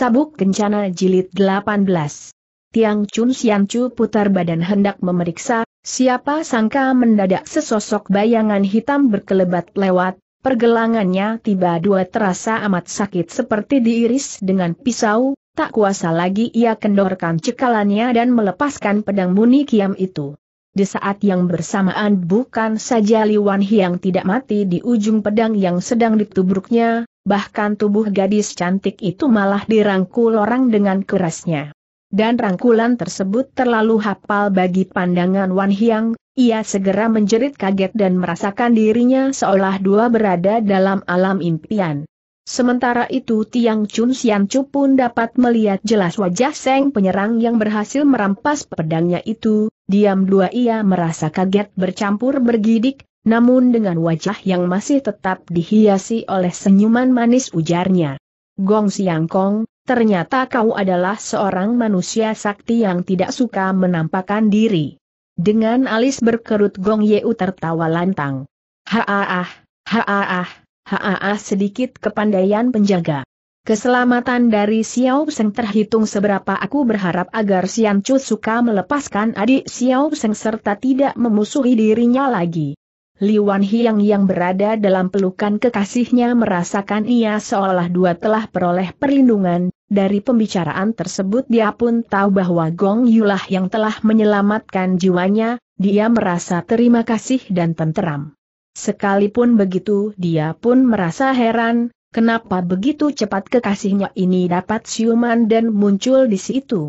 Sabuk Kencana Jilid 18 Tiang Chun Sian Chu putar badan hendak memeriksa, siapa sangka mendadak sesosok bayangan hitam berkelebat lewat, pergelangannya tiba dua terasa amat sakit seperti diiris dengan pisau, tak kuasa lagi ia kendorkan cekalannya dan melepaskan pedang muni kiam itu. Di saat yang bersamaan bukan saja Liwan Hiang tidak mati di ujung pedang yang sedang ditubruknya, bahkan tubuh gadis cantik itu malah dirangkul orang dengan kerasnya. Dan rangkulan tersebut terlalu hafal bagi pandangan Wan Hyang. ia segera menjerit kaget dan merasakan dirinya seolah dua berada dalam alam impian. Sementara itu Tiang Chun Sian Chu pun dapat melihat jelas wajah Seng penyerang yang berhasil merampas pedangnya itu, diam dua ia merasa kaget bercampur bergidik, namun dengan wajah yang masih tetap dihiasi oleh senyuman manis ujarnya. Gong Siang Kong, ternyata kau adalah seorang manusia sakti yang tidak suka menampakkan diri. Dengan alis berkerut Gong Yeu tertawa lantang. Haaah, haaah, haaah sedikit kepandaian penjaga. Keselamatan dari Xiao Seng terhitung seberapa aku berharap agar Xian Chu suka melepaskan adik Xiao Seng serta tidak memusuhi dirinya lagi. Li Wan Hiang yang berada dalam pelukan kekasihnya merasakan ia seolah dua telah peroleh perlindungan, dari pembicaraan tersebut dia pun tahu bahwa Gong Yulah yang telah menyelamatkan jiwanya, dia merasa terima kasih dan tenteram. Sekalipun begitu dia pun merasa heran, kenapa begitu cepat kekasihnya ini dapat siuman dan muncul di situ.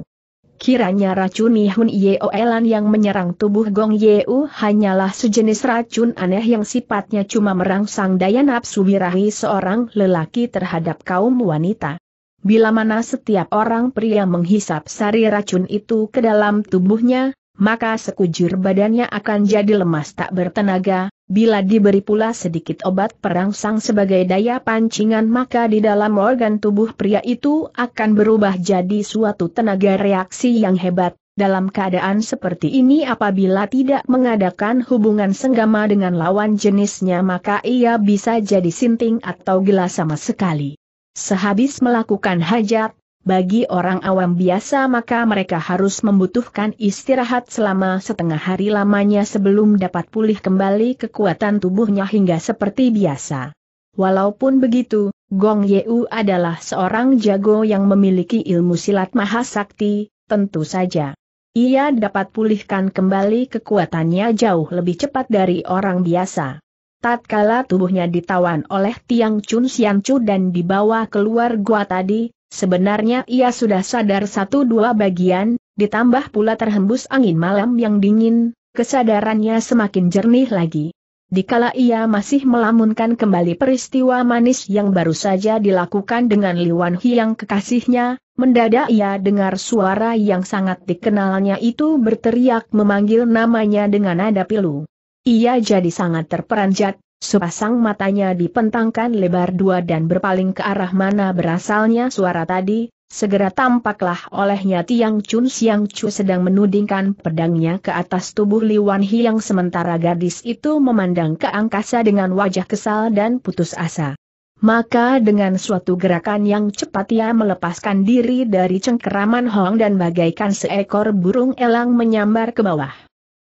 Kiranya racun Nihun Yeoelan yang menyerang tubuh Gong Yeu hanyalah sejenis racun aneh yang sifatnya cuma merangsang daya nafsu birahi seorang lelaki terhadap kaum wanita. Bila mana setiap orang pria menghisap sari racun itu ke dalam tubuhnya, maka sekujur badannya akan jadi lemas tak bertenaga, bila diberi pula sedikit obat perangsang sebagai daya pancingan maka di dalam organ tubuh pria itu akan berubah jadi suatu tenaga reaksi yang hebat, dalam keadaan seperti ini apabila tidak mengadakan hubungan senggama dengan lawan jenisnya maka ia bisa jadi sinting atau gila sama sekali. Sehabis melakukan hajat, bagi orang awam biasa maka mereka harus membutuhkan istirahat selama setengah hari lamanya sebelum dapat pulih kembali kekuatan tubuhnya hingga seperti biasa. Walaupun begitu, Gong Yeu adalah seorang jago yang memiliki ilmu silat mahasakti, tentu saja. Ia dapat pulihkan kembali kekuatannya jauh lebih cepat dari orang biasa. Tatkala tubuhnya ditawan oleh Tiang Chun Xian Chu dan dibawa keluar gua tadi, Sebenarnya ia sudah sadar satu dua bagian, ditambah pula terhembus angin malam yang dingin, kesadarannya semakin jernih lagi. Dikala ia masih melamunkan kembali peristiwa manis yang baru saja dilakukan dengan Liwan yang kekasihnya, mendadak ia dengar suara yang sangat dikenalnya itu berteriak memanggil namanya dengan nada pilu. Ia jadi sangat terperanjat, Sepasang matanya dipentangkan lebar dua dan berpaling ke arah mana berasalnya suara tadi, segera tampaklah olehnya Tiang Chun Siang Chu sedang menudingkan pedangnya ke atas tubuh Li Wan Hiang sementara gadis itu memandang ke angkasa dengan wajah kesal dan putus asa. Maka dengan suatu gerakan yang cepat ia melepaskan diri dari cengkeraman Hong dan bagaikan seekor burung elang menyambar ke bawah.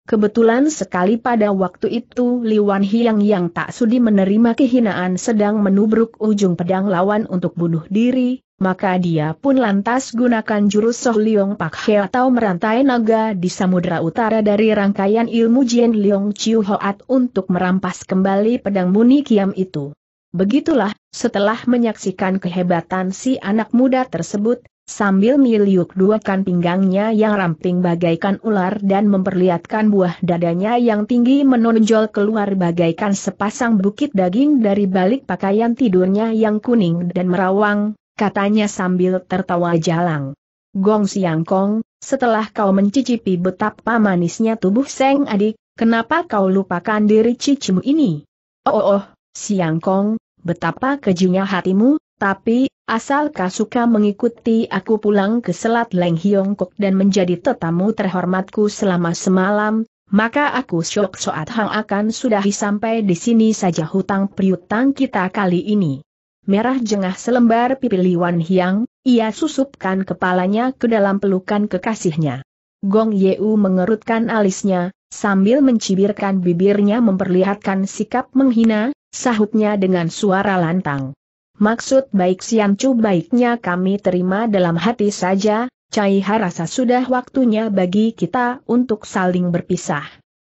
Kebetulan sekali pada waktu itu Li Wan Hiang yang tak sudi menerima kehinaan sedang menubruk ujung pedang lawan untuk bunuh diri, maka dia pun lantas gunakan jurus Soh Liong Pak He atau merantai naga di samudera utara dari rangkaian ilmu Jian Liong Chiu Hoat untuk merampas kembali pedang muni kiam itu. Begitulah, setelah menyaksikan kehebatan si anak muda tersebut, sambil dua duakan pinggangnya yang ramping bagaikan ular dan memperlihatkan buah dadanya yang tinggi menonjol keluar bagaikan sepasang bukit daging dari balik pakaian tidurnya yang kuning dan merawang, katanya sambil tertawa jalang. Gong Siang Kong, setelah kau mencicipi betapa manisnya tubuh Seng Adik, kenapa kau lupakan diri cicimu ini? Oh, oh, oh Siang Kong, betapa kejunya hatimu, tapi, asal kau suka mengikuti aku pulang ke Selat Leng Hiongkok dan menjadi tetamu terhormatku selama semalam, maka aku syok soat hang akan sudah sampai di sini saja hutang priutang kita kali ini. Merah jengah selembar pipi Liwan Hiang, ia susupkan kepalanya ke dalam pelukan kekasihnya. Gong Yeu mengerutkan alisnya, sambil mencibirkan bibirnya memperlihatkan sikap menghina, sahutnya dengan suara lantang. Maksud baik Siam Chu baiknya kami terima dalam hati saja, Cai rasa sudah waktunya bagi kita untuk saling berpisah.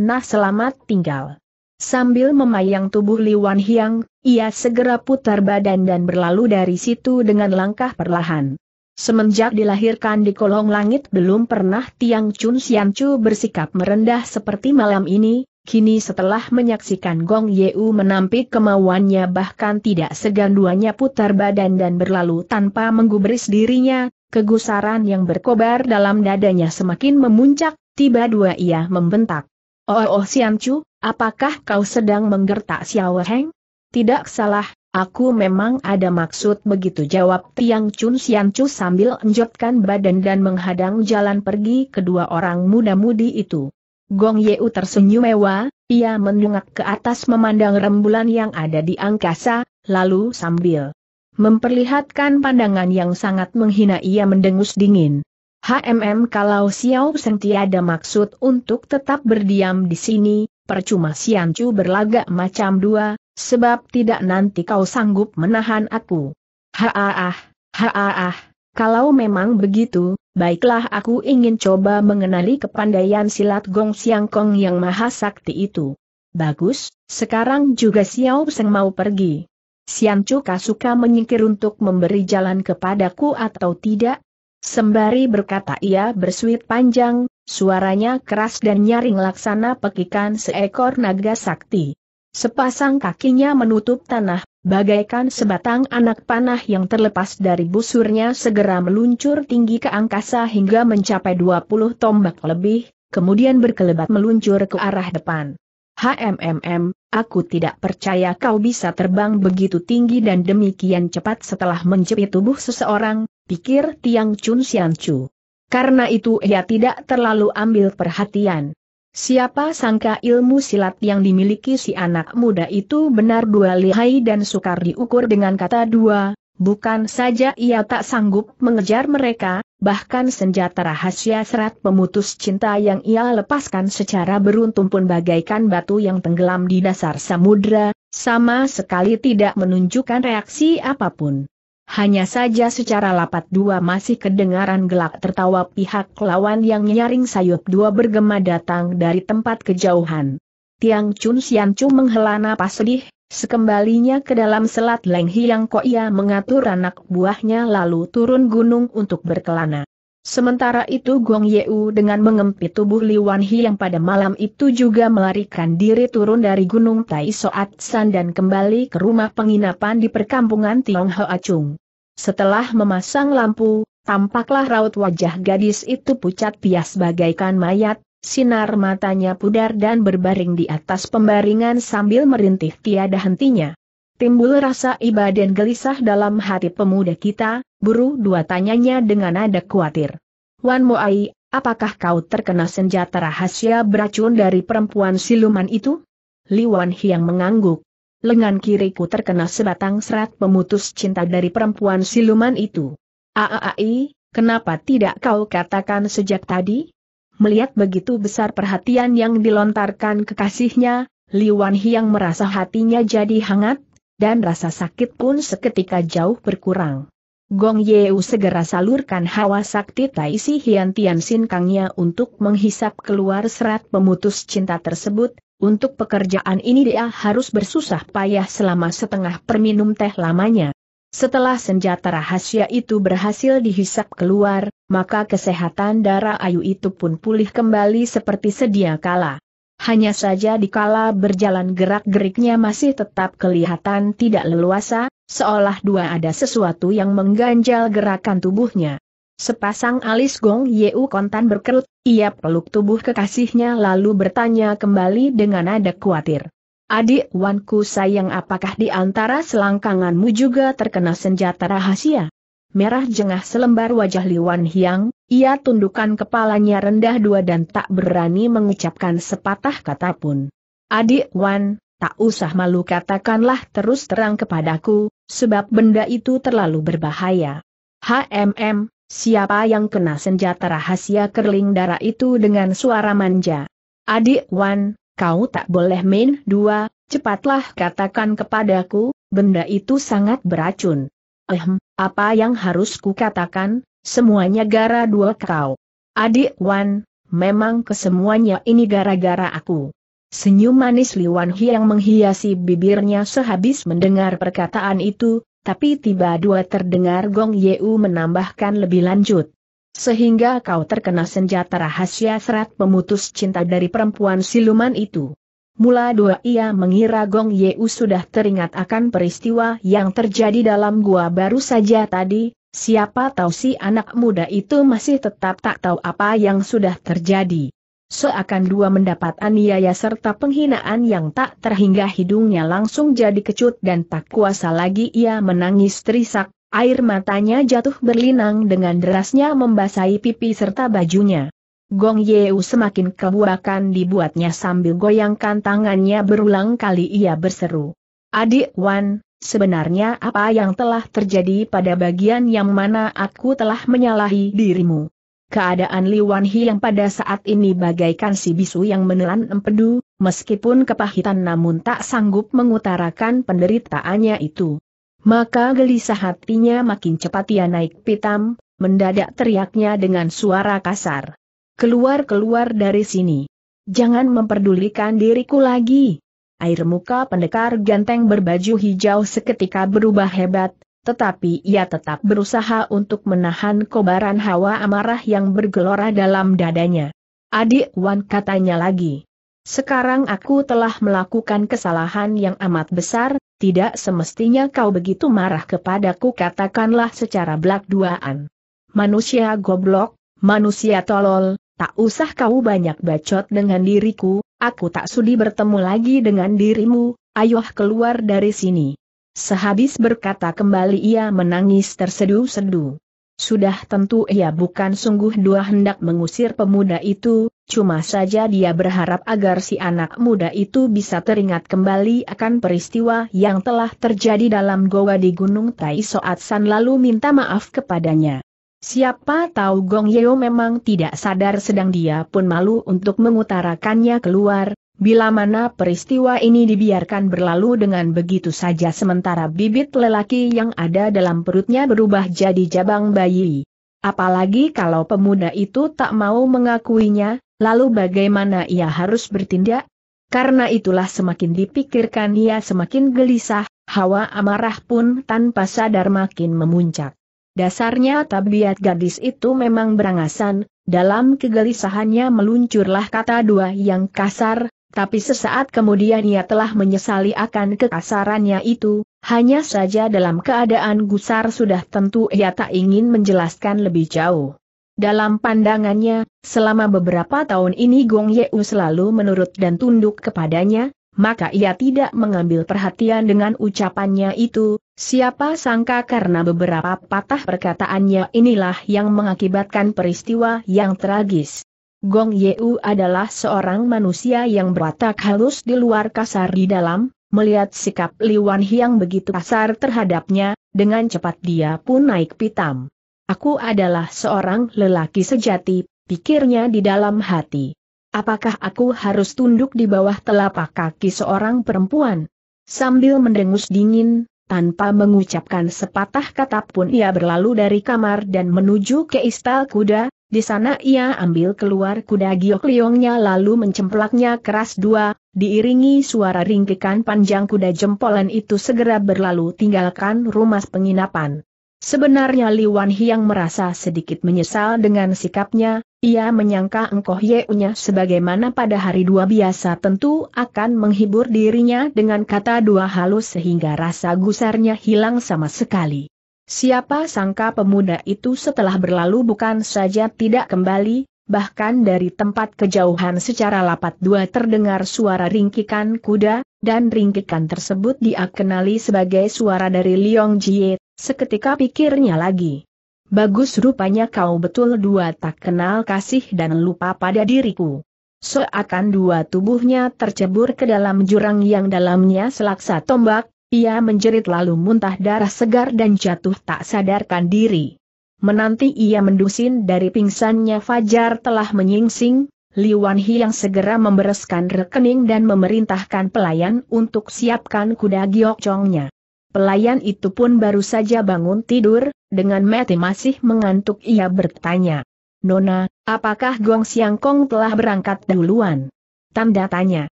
Nah selamat tinggal. Sambil memayang tubuh Wan Hiang, ia segera putar badan dan berlalu dari situ dengan langkah perlahan. Semenjak dilahirkan di kolong langit belum pernah Tiang Chun Sian Chu bersikap merendah seperti malam ini, Kini setelah menyaksikan Gong Yeu menampik kemauannya bahkan tidak segan duanya putar badan dan berlalu tanpa menggubris dirinya, kegusaran yang berkobar dalam dadanya semakin memuncak, tiba dua ia membentak. Oh oh Chu, apakah kau sedang menggertak Xiao Heng? Tidak salah, aku memang ada maksud begitu jawab Tiang Chun Chu sambil enjotkan badan dan menghadang jalan pergi kedua orang muda-mudi itu. Gong Yeu tersenyum mewah, ia mendongak ke atas memandang rembulan yang ada di angkasa, lalu sambil memperlihatkan pandangan yang sangat menghina ia mendengus dingin. HMM kalau Xiao Seng tiada maksud untuk tetap berdiam di sini, percuma Chu berlagak macam dua, sebab tidak nanti kau sanggup menahan aku. Haaah, haaah, kalau memang begitu, baiklah aku ingin coba mengenali kepandaian silat Gong Siang Kong yang maha sakti itu. Bagus, sekarang juga Xiao Seng mau pergi. Sian Cuka suka menyingkir untuk memberi jalan kepadaku atau tidak? Sembari berkata ia bersuit panjang, suaranya keras dan nyaring laksana pekikan seekor naga sakti. Sepasang kakinya menutup tanah, bagaikan sebatang anak panah yang terlepas dari busurnya segera meluncur tinggi ke angkasa hingga mencapai 20 tombak lebih, kemudian berkelebat meluncur ke arah depan. HMMM, aku tidak percaya kau bisa terbang begitu tinggi dan demikian cepat setelah menjepit tubuh seseorang, pikir Tiang Chun Xian Chu. Karena itu ia tidak terlalu ambil perhatian. Siapa sangka ilmu silat yang dimiliki si anak muda itu benar dua lihai dan sukar diukur dengan kata dua, bukan saja ia tak sanggup mengejar mereka, bahkan senjata rahasia serat pemutus cinta yang ia lepaskan secara beruntung pun bagaikan batu yang tenggelam di dasar samudra, sama sekali tidak menunjukkan reaksi apapun. Hanya saja secara lapat dua masih kedengaran gelak tertawa pihak lawan yang nyaring sayup dua bergema datang dari tempat kejauhan. Tiang Chun Sian Chu menghela napas sedih, sekembalinya ke dalam selat Leng Hiang kok ia mengatur anak buahnya lalu turun gunung untuk berkelana. Sementara itu Gong Yeu dengan mengempit tubuh Wan Hi yang pada malam itu juga melarikan diri turun dari Gunung Tai Soat San dan kembali ke rumah penginapan di perkampungan Tiong Hoa Chung. Setelah memasang lampu, tampaklah raut wajah gadis itu pucat pias bagaikan mayat, sinar matanya pudar dan berbaring di atas pembaringan sambil merintih tiada hentinya. Timbul rasa iba dan gelisah dalam hati pemuda kita, buru dua tanyanya dengan nada khawatir. Wan Moai, apakah kau terkena senjata rahasia beracun dari perempuan siluman itu? Li Wan Hiang mengangguk. Lengan kiriku terkena sebatang serat pemutus cinta dari perempuan siluman itu. Aaai, kenapa tidak kau katakan sejak tadi? Melihat begitu besar perhatian yang dilontarkan kekasihnya, Li Wan Hiang merasa hatinya jadi hangat, dan rasa sakit pun seketika jauh berkurang. Gong Yeu segera salurkan hawa sakti Tai Si Hian Tian Sin Kangnya untuk menghisap keluar serat pemutus cinta tersebut, untuk pekerjaan ini dia harus bersusah payah selama setengah perminum teh lamanya. Setelah senjata rahasia itu berhasil dihisap keluar, maka kesehatan darah Ayu itu pun pulih kembali seperti sedia kala. Hanya saja dikala berjalan gerak-geriknya masih tetap kelihatan tidak leluasa, seolah dua ada sesuatu yang mengganjal gerakan tubuhnya. Sepasang alis Gong Yeu kontan berkerut, ia peluk tubuh kekasihnya lalu bertanya kembali dengan nada khawatir. Adik Wanku sayang apakah di antara selangkanganmu juga terkena senjata rahasia? Merah jengah selembar wajah Li Wan Hiang, ia tundukkan kepalanya rendah dua dan tak berani mengucapkan sepatah kata pun. Adik Wan, tak usah malu katakanlah terus terang kepadaku, sebab benda itu terlalu berbahaya. HMM, siapa yang kena senjata rahasia kerling darah itu dengan suara manja? Adik Wan, kau tak boleh main dua, cepatlah katakan kepadaku, benda itu sangat beracun. Ehm, apa yang harus kukatakan, Semuanya gara dua kau. Adik Wan, memang kesemuanya ini gara-gara aku. Senyum manis Li Liwan Hiang menghiasi bibirnya sehabis mendengar perkataan itu, tapi tiba dua terdengar Gong Yeu menambahkan lebih lanjut. Sehingga kau terkena senjata rahasia serat pemutus cinta dari perempuan siluman itu. Mula dua ia mengira Gong Yeu sudah teringat akan peristiwa yang terjadi dalam gua baru saja tadi, Siapa tahu si anak muda itu masih tetap tak tahu apa yang sudah terjadi. Seakan dua mendapat aniaya serta penghinaan yang tak terhingga hidungnya langsung jadi kecut dan tak kuasa lagi ia menangis terisak, air matanya jatuh berlinang dengan derasnya membasahi pipi serta bajunya. Gong Yeu semakin kebuakan dibuatnya sambil goyangkan tangannya berulang kali ia berseru. Adik Wan, Sebenarnya apa yang telah terjadi pada bagian yang mana aku telah menyalahi dirimu? Keadaan Li Wanhi yang pada saat ini bagaikan si bisu yang menelan empedu, meskipun kepahitan namun tak sanggup mengutarakan penderitaannya itu. Maka gelisah hatinya makin cepat ia naik pitam, mendadak teriaknya dengan suara kasar. Keluar-keluar dari sini. Jangan memperdulikan diriku lagi. Air muka pendekar ganteng berbaju hijau seketika berubah hebat, tetapi ia tetap berusaha untuk menahan kobaran hawa amarah yang bergelora dalam dadanya. Adik Wan katanya lagi. Sekarang aku telah melakukan kesalahan yang amat besar, tidak semestinya kau begitu marah kepadaku katakanlah secara belak duaan. Manusia goblok, manusia tolol, tak usah kau banyak bacot dengan diriku, Aku tak sudi bertemu lagi dengan dirimu, ayoh keluar dari sini. Sehabis berkata kembali ia menangis tersedu-sedu. Sudah tentu ia bukan sungguh dua hendak mengusir pemuda itu, cuma saja dia berharap agar si anak muda itu bisa teringat kembali akan peristiwa yang telah terjadi dalam goa di Gunung Tai Soat San lalu minta maaf kepadanya. Siapa tahu Gong Yeo memang tidak sadar sedang dia pun malu untuk mengutarakannya keluar, bila mana peristiwa ini dibiarkan berlalu dengan begitu saja sementara bibit lelaki yang ada dalam perutnya berubah jadi jabang bayi. Apalagi kalau pemuda itu tak mau mengakuinya, lalu bagaimana ia harus bertindak? Karena itulah semakin dipikirkan ia semakin gelisah, hawa amarah pun tanpa sadar makin memuncak. Dasarnya tabiat gadis itu memang berangasan, dalam kegelisahannya meluncurlah kata dua yang kasar, tapi sesaat kemudian ia telah menyesali akan kekasarannya itu, hanya saja dalam keadaan gusar sudah tentu ia tak ingin menjelaskan lebih jauh. Dalam pandangannya, selama beberapa tahun ini Gong Yeu selalu menurut dan tunduk kepadanya, maka ia tidak mengambil perhatian dengan ucapannya itu, Siapa sangka karena beberapa patah perkataannya inilah yang mengakibatkan peristiwa yang tragis. Gong Yeu adalah seorang manusia yang berwatak halus di luar kasar di dalam, melihat sikap Wan yang begitu kasar terhadapnya, dengan cepat dia pun naik pitam. Aku adalah seorang lelaki sejati, pikirnya di dalam hati. Apakah aku harus tunduk di bawah telapak kaki seorang perempuan? Sambil mendengus dingin, tanpa mengucapkan sepatah kata pun ia berlalu dari kamar dan menuju ke istal kuda, di sana ia ambil keluar kuda giok liongnya lalu mencemplaknya keras dua, diiringi suara ringkikan panjang kuda jempolan itu segera berlalu tinggalkan rumah penginapan. Sebenarnya Liwan Hiang merasa sedikit menyesal dengan sikapnya, ia menyangka engkoh Yeunya sebagaimana pada hari dua biasa tentu akan menghibur dirinya dengan kata dua halus sehingga rasa gusarnya hilang sama sekali. Siapa sangka pemuda itu setelah berlalu bukan saja tidak kembali, bahkan dari tempat kejauhan secara lapat dua terdengar suara ringkikan kuda, dan ringkikan tersebut dia sebagai suara dari Liong Jie, seketika pikirnya lagi. Bagus rupanya kau betul dua tak kenal kasih dan lupa pada diriku. Seakan dua tubuhnya tercebur ke dalam jurang yang dalamnya selaksa tombak, ia menjerit lalu muntah darah segar dan jatuh tak sadarkan diri. Menanti ia mendusin dari pingsannya Fajar telah menyingsing, Li Wanhi yang segera membereskan rekening dan memerintahkan pelayan untuk siapkan kuda giokcongnya. Pelayan itu pun baru saja bangun tidur, dengan mati masih mengantuk ia bertanya. Nona, apakah Gong Siang Kong telah berangkat duluan? Tanda tanya.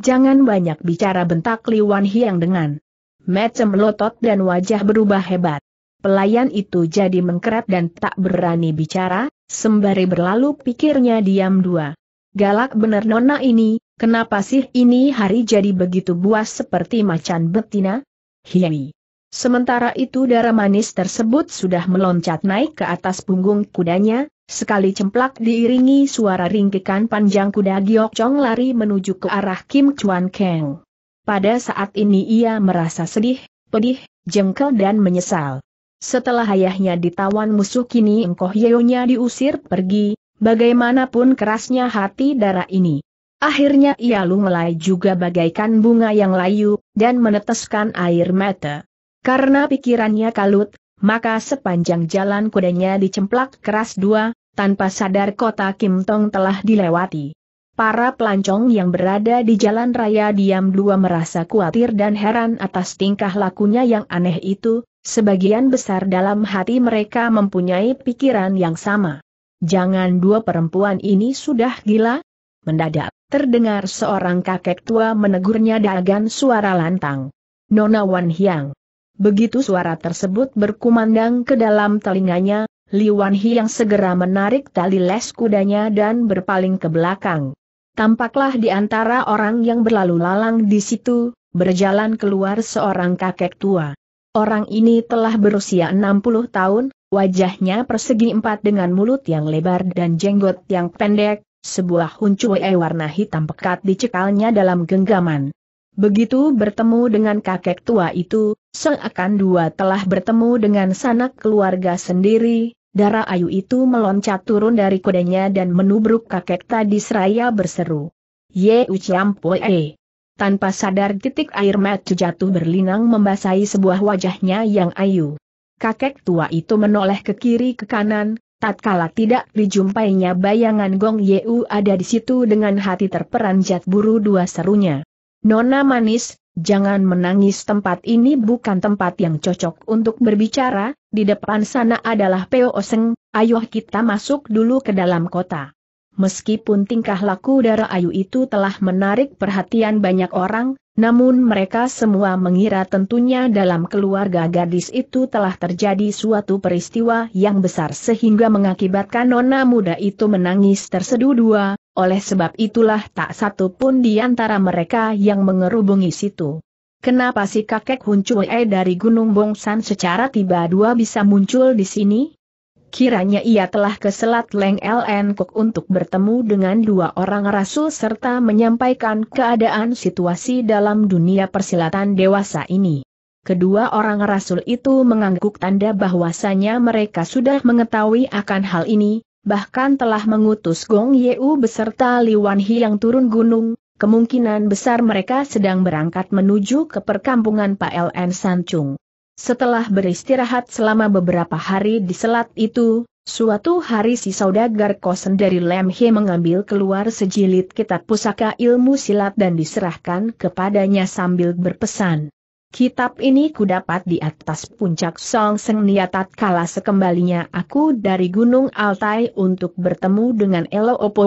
Jangan banyak bicara bentak Li Wan Hiang dengan macam melotot dan wajah berubah hebat. Pelayan itu jadi mengkerat dan tak berani bicara, sembari berlalu pikirnya diam dua. Galak bener nona ini, kenapa sih ini hari jadi begitu buas seperti macan betina? Hihi. Sementara itu darah manis tersebut sudah meloncat naik ke atas punggung kudanya, sekali cemplak diiringi suara ringkikan panjang kuda Chong lari menuju ke arah Kim Chuan Keng. Pada saat ini ia merasa sedih, pedih, jengkel dan menyesal. Setelah ayahnya ditawan musuh kini engkoh yeonya diusir pergi, bagaimanapun kerasnya hati darah ini. Akhirnya ia lunglai juga bagaikan bunga yang layu, dan meneteskan air mata. Karena pikirannya kalut, maka sepanjang jalan kudanya dicemplak keras dua, tanpa sadar kota Kim Tong telah dilewati. Para pelancong yang berada di jalan raya diam dua merasa khawatir dan heran atas tingkah lakunya yang aneh itu, sebagian besar dalam hati mereka mempunyai pikiran yang sama. Jangan dua perempuan ini sudah gila? Mendadak, terdengar seorang kakek tua menegurnya dengan suara lantang. Nona Wan Hyang. Begitu suara tersebut berkumandang ke dalam telinganya, Li Hi yang segera menarik tali les kudanya dan berpaling ke belakang. Tampaklah di antara orang yang berlalu lalang di situ, berjalan keluar seorang kakek tua. Orang ini telah berusia 60 tahun, wajahnya persegi empat dengan mulut yang lebar dan jenggot yang pendek, sebuah huncuwe warna hitam pekat dicekalnya dalam genggaman. Begitu bertemu dengan kakek tua itu, seakan dua telah bertemu dengan sanak keluarga sendiri, darah ayu itu meloncat turun dari kudanya dan menubruk kakek tadi seraya berseru. Ye Uciampoe! Tanpa sadar titik air mata jatuh berlinang membasahi sebuah wajahnya yang ayu. Kakek tua itu menoleh ke kiri ke kanan, tatkala tidak dijumpainya bayangan Gong Yeu ada di situ dengan hati terperanjat buru dua serunya. Nona manis, jangan menangis tempat ini bukan tempat yang cocok untuk berbicara, di depan sana adalah Peo Oseng, ayo kita masuk dulu ke dalam kota. Meskipun tingkah laku darah ayu itu telah menarik perhatian banyak orang, namun mereka semua mengira tentunya dalam keluarga gadis itu telah terjadi suatu peristiwa yang besar sehingga mengakibatkan nona muda itu menangis terseduh dua, oleh sebab itulah tak satu pun di antara mereka yang mengerubungi situ. Kenapa si kakek Huncuwe dari Gunung Bongsan secara tiba dua bisa muncul di sini? Kiranya ia telah ke Selat Leng LN Kok untuk bertemu dengan dua orang rasul serta menyampaikan keadaan situasi dalam dunia persilatan dewasa ini. Kedua orang rasul itu mengangguk tanda bahwasanya mereka sudah mengetahui akan hal ini, bahkan telah mengutus Gong Yeu beserta Li Wanhi yang turun gunung, kemungkinan besar mereka sedang berangkat menuju ke perkampungan Pak LN Sancung. Setelah beristirahat selama beberapa hari di selat itu, Suatu hari si saudagar kosen dari He mengambil keluar sejilid kitab pusaka ilmu silat dan diserahkan kepadanya sambil berpesan. Kitab ini kudapat di atas puncak Song Seng Niatat kala sekembalinya aku dari Gunung Altai untuk bertemu dengan Elo Opo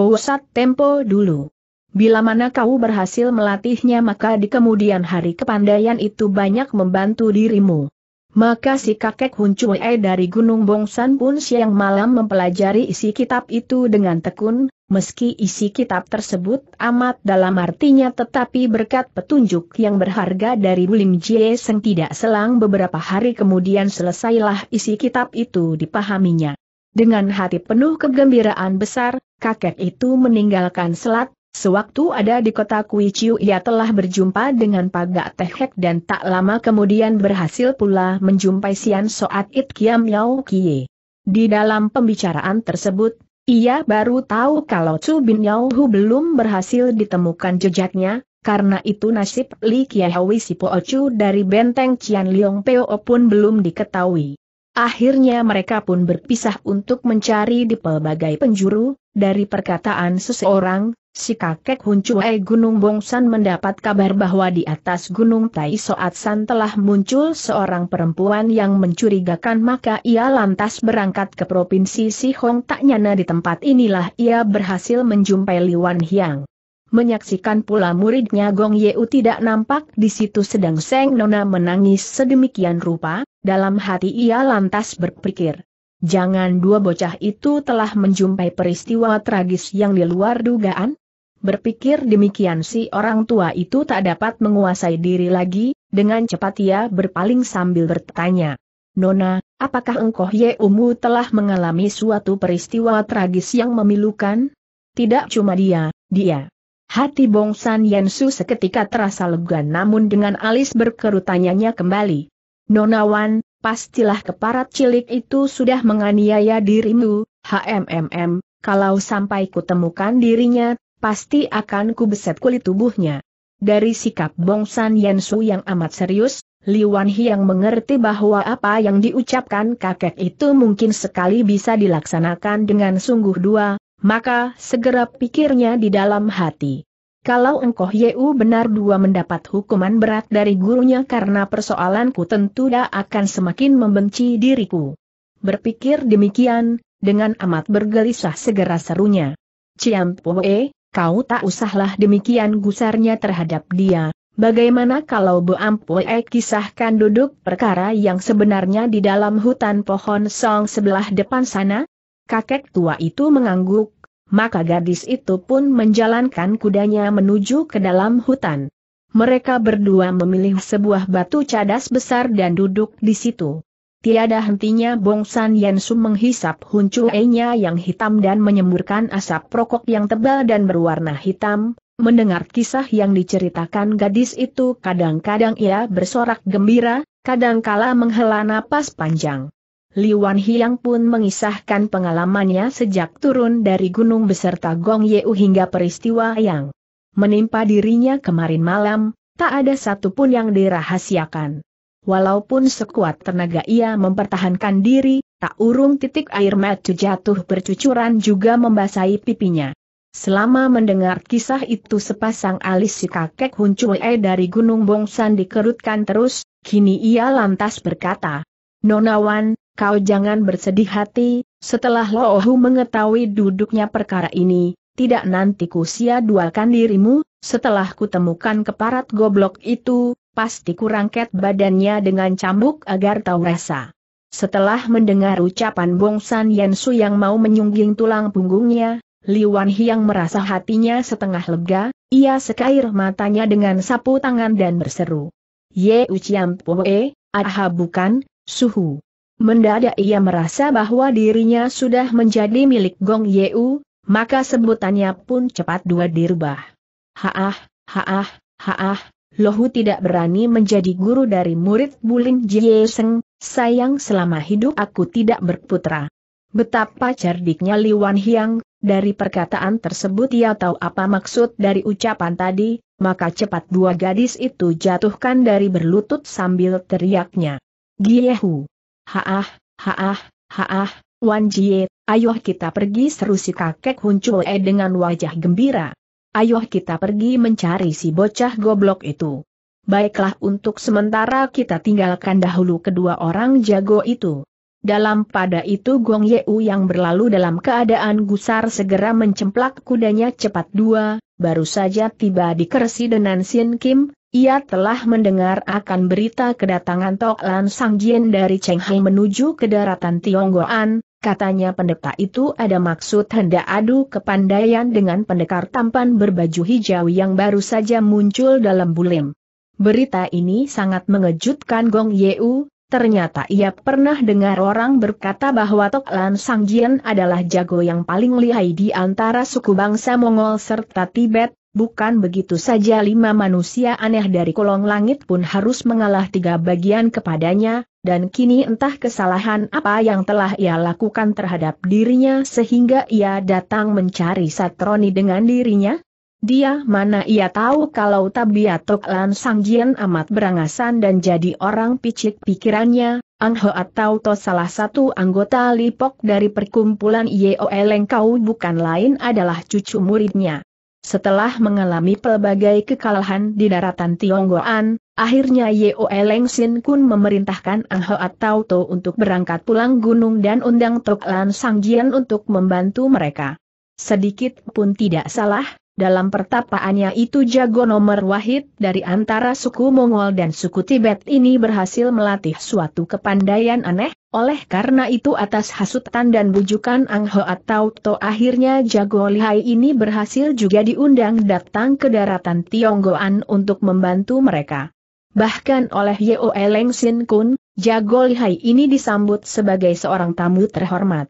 Tempo dulu. Bila mana kau berhasil melatihnya maka di kemudian hari kepandaian itu banyak membantu dirimu. Maka si kakek Hun dari Gunung Bongsan pun siang malam mempelajari isi kitab itu dengan tekun, meski isi kitab tersebut amat dalam artinya tetapi berkat petunjuk yang berharga dari Lim Jie Seng tidak selang beberapa hari kemudian selesailah isi kitab itu dipahaminya. Dengan hati penuh kegembiraan besar, kakek itu meninggalkan selat, sewaktu ada di kota Kuichiu ia telah berjumpa dengan Pagak Tehek dan tak lama kemudian berhasil pula menjumpai Sian Soat It Kiam Yao Kie. Di dalam pembicaraan tersebut, ia baru tahu kalau Chu Bin Yao belum berhasil ditemukan jejaknya, karena itu nasib Li Kiahui si Po Chu dari benteng Cian Liong Peo pun belum diketahui. Akhirnya mereka pun berpisah untuk mencari di pelbagai penjuru, dari perkataan seseorang, Si kakek Huncuai Gunung Bongsan mendapat kabar bahwa di atas Gunung Tai Soat San telah muncul seorang perempuan yang mencurigakan maka ia lantas berangkat ke Provinsi Sihong tak nyana di tempat inilah ia berhasil menjumpai Liwan Hiang. Menyaksikan pula muridnya Gong Yeu tidak nampak di situ sedang Seng Nona menangis sedemikian rupa, dalam hati ia lantas berpikir. Jangan dua bocah itu telah menjumpai peristiwa tragis yang di luar dugaan? Berpikir demikian si orang tua itu tak dapat menguasai diri lagi, dengan cepat ia berpaling sambil bertanya. Nona, apakah engkau Ye Yeumu telah mengalami suatu peristiwa tragis yang memilukan? Tidak cuma dia, dia. Hati bongsan Yensu seketika terasa lega namun dengan alis berkerut tanyanya kembali. Nona Wan pastilah keparat cilik itu sudah menganiaya dirimu, HMMM, kalau sampai kutemukan dirinya, pasti akan kubeset kulit tubuhnya. Dari sikap Bongsan Yansu yang amat serius, Wan yang mengerti bahwa apa yang diucapkan kakek itu mungkin sekali bisa dilaksanakan dengan sungguh dua, maka segera pikirnya di dalam hati. Kalau engkau Yeu benar dua mendapat hukuman berat dari gurunya karena persoalanku tentu dia akan semakin membenci diriku. Berpikir demikian, dengan amat bergelisah segera serunya. Ciam Poe, kau tak usahlah demikian gusarnya terhadap dia. Bagaimana kalau Bu Ampoe kisahkan duduk perkara yang sebenarnya di dalam hutan pohon song sebelah depan sana? Kakek tua itu mengangguk, maka gadis itu pun menjalankan kudanya menuju ke dalam hutan. Mereka berdua memilih sebuah batu cadas besar dan duduk di situ. Tiada hentinya Bong San Yen Yansu menghisap enya yang hitam dan menyemburkan asap rokok yang tebal dan berwarna hitam. Mendengar kisah yang diceritakan gadis itu kadang-kadang ia bersorak gembira, kadang kadangkala menghela napas panjang. Wan hilang pun mengisahkan pengalamannya sejak turun dari gunung beserta Gong Yeu hingga peristiwa yang menimpa dirinya kemarin malam, tak ada satupun yang dirahasiakan. Walaupun sekuat tenaga ia mempertahankan diri, tak urung titik air mata jatuh bercucuran juga membasahi pipinya. Selama mendengar kisah itu sepasang alis si kakek Hun dari Gunung Bongsan dikerutkan terus, kini ia lantas berkata, Nonawan, kau jangan bersedih hati, setelah Lohu mengetahui duduknya perkara ini, tidak nanti ku sia dirimu, setelah kutemukan keparat goblok itu, pasti kurangket badannya dengan cambuk agar tahu rasa. Setelah mendengar ucapan Bongsan Yensu yang mau menyungging tulang punggungnya, Wan Hiang merasa hatinya setengah lega, ia sekair matanya dengan sapu tangan dan berseru. Ye Uciam Poe, aha bukan, suhu. Mendadak ia merasa bahwa dirinya sudah menjadi milik Gong Yeu, maka sebutannya pun cepat dua dirubah. Haah, haah, haah, Lohu tidak berani menjadi guru dari murid Bulin Jie Seng, sayang selama hidup aku tidak berputra. Betapa cerdiknya Li Wan Hiang, dari perkataan tersebut ia tahu apa maksud dari ucapan tadi, maka cepat dua gadis itu jatuhkan dari berlutut sambil teriaknya. Giehu. Haah, haah, haah, Wan Jie, ayo kita pergi seru si kakek Hun Chue dengan wajah gembira. Ayo kita pergi mencari si bocah goblok itu. Baiklah untuk sementara kita tinggalkan dahulu kedua orang jago itu. Dalam pada itu Gong Yeu yang berlalu dalam keadaan gusar segera mencemplak kudanya cepat dua, baru saja tiba di kersi dengan Sin Kim, ia telah mendengar akan berita kedatangan Toklan Lan Sang Jien dari Chenghai menuju ke daratan Tionggoan, katanya pendeta itu ada maksud hendak adu kepandaian dengan pendekar tampan berbaju hijau yang baru saja muncul dalam bulim. Berita ini sangat mengejutkan Gong Yeu, ternyata ia pernah dengar orang berkata bahwa Toklan Lan Sang Jien adalah jago yang paling lihai di antara suku bangsa Mongol serta Tibet, Bukan begitu saja lima manusia aneh dari kolong langit pun harus mengalah tiga bagian kepadanya, dan kini entah kesalahan apa yang telah ia lakukan terhadap dirinya sehingga ia datang mencari Satroni dengan dirinya? Dia mana ia tahu kalau tabiat Tok Lan Sang amat berangasan dan jadi orang picik pikirannya, Ang Ho atau To salah satu anggota Lipok dari perkumpulan Yeo Eleng Kau bukan lain adalah cucu muridnya. Setelah mengalami pelbagai kekalahan di daratan Tionggoan, akhirnya Yeo Eleng Sin Kun memerintahkan Ang Hoat Tau To untuk berangkat pulang gunung dan undang Tok Lan Sang Jian untuk membantu mereka. Sedikit pun tidak salah, dalam pertapaannya itu jago nomor wahid dari antara suku Mongol dan suku Tibet ini berhasil melatih suatu kepandaian aneh, oleh karena itu atas hasutan dan bujukan Ang Ho atau To akhirnya jago lihai ini berhasil juga diundang datang ke daratan Tionggoan untuk membantu mereka. Bahkan oleh Yeo Eleng Sin Kun, jago lihai ini disambut sebagai seorang tamu terhormat.